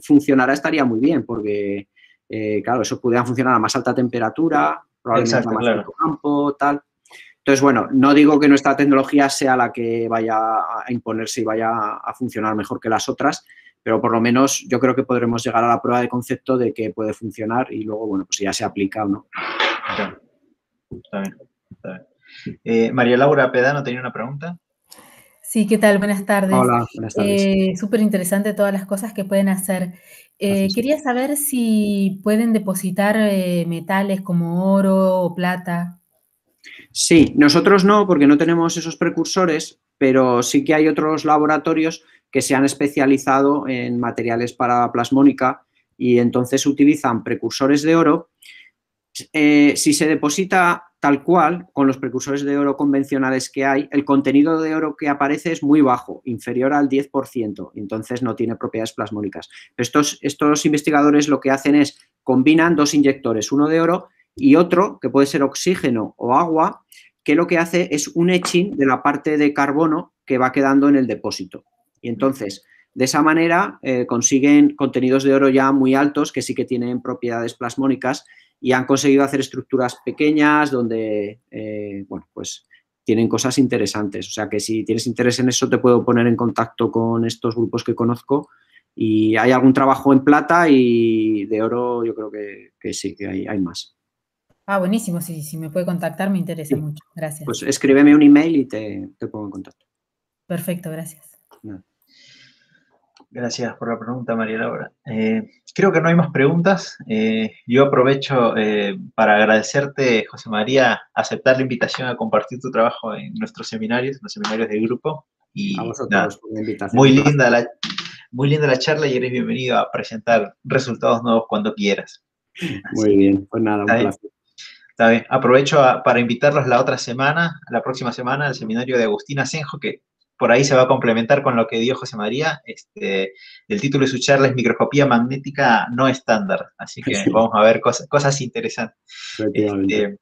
estaría muy bien, porque, eh, claro, eso pudiera funcionar a más alta temperatura, probablemente a más alto campo, tal. Entonces, bueno, no digo que nuestra tecnología sea la que vaya a imponerse y vaya a funcionar mejor que las otras, pero por lo menos yo creo que podremos llegar a la prueba de concepto de que puede funcionar y luego, bueno, pues ya se aplica o no. Está bien, está bien. Eh, María Laura Pedano tenía una pregunta. Sí, ¿qué tal? Buenas tardes. Hola, buenas tardes. Eh, Súper interesante todas las cosas que pueden hacer. Eh, quería saber si pueden depositar metales como oro o plata. Sí, nosotros no, porque no tenemos esos precursores, pero sí que hay otros laboratorios que se han especializado en materiales para plasmónica y entonces utilizan precursores de oro. Eh, si se deposita tal cual, con los precursores de oro convencionales que hay, el contenido de oro que aparece es muy bajo, inferior al 10%, entonces no tiene propiedades plasmónicas. Estos, estos investigadores lo que hacen es combinan dos inyectores, uno de oro y otro, que puede ser oxígeno o agua, que lo que hace es un etching de la parte de carbono que va quedando en el depósito. Y entonces, de esa manera, eh, consiguen contenidos de oro ya muy altos, que sí que tienen propiedades plasmónicas y han conseguido hacer estructuras pequeñas donde, eh, bueno, pues tienen cosas interesantes. O sea que si tienes interés en eso, te puedo poner en contacto con estos grupos que conozco. Y hay algún trabajo en plata y de oro yo creo que, sí, que hay, hay más. Ah, buenísimo, sí, si me puede contactar me interesa mucho, gracias. Pues escríbeme un email y te, pongo en contacto. Perfecto, gracias. Gracias por la pregunta, María Laura. Eh, creo que no hay más preguntas. Eh, yo aprovecho eh, para agradecerte, José María, aceptar la invitación a compartir tu trabajo en nuestros seminarios, en los seminarios de grupo. Y, a vosotros la invitación. Muy linda la, muy linda la charla y eres bienvenido a presentar resultados nuevos cuando quieras. muy bien, pues nada, un placer. Está bien. Aprovecho ah, para invitarlos la otra semana, la próxima semana, al seminario de Agustín Asenjo, que por ahí se va a complementar con lo que dio José María. Este, el título de su charla es Microscopía Magnética No Estándar. Así que vamos a ver cosas, interesantes. Este,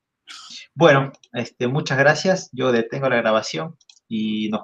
bueno, este, muchas gracias. Yo detengo la grabación y nos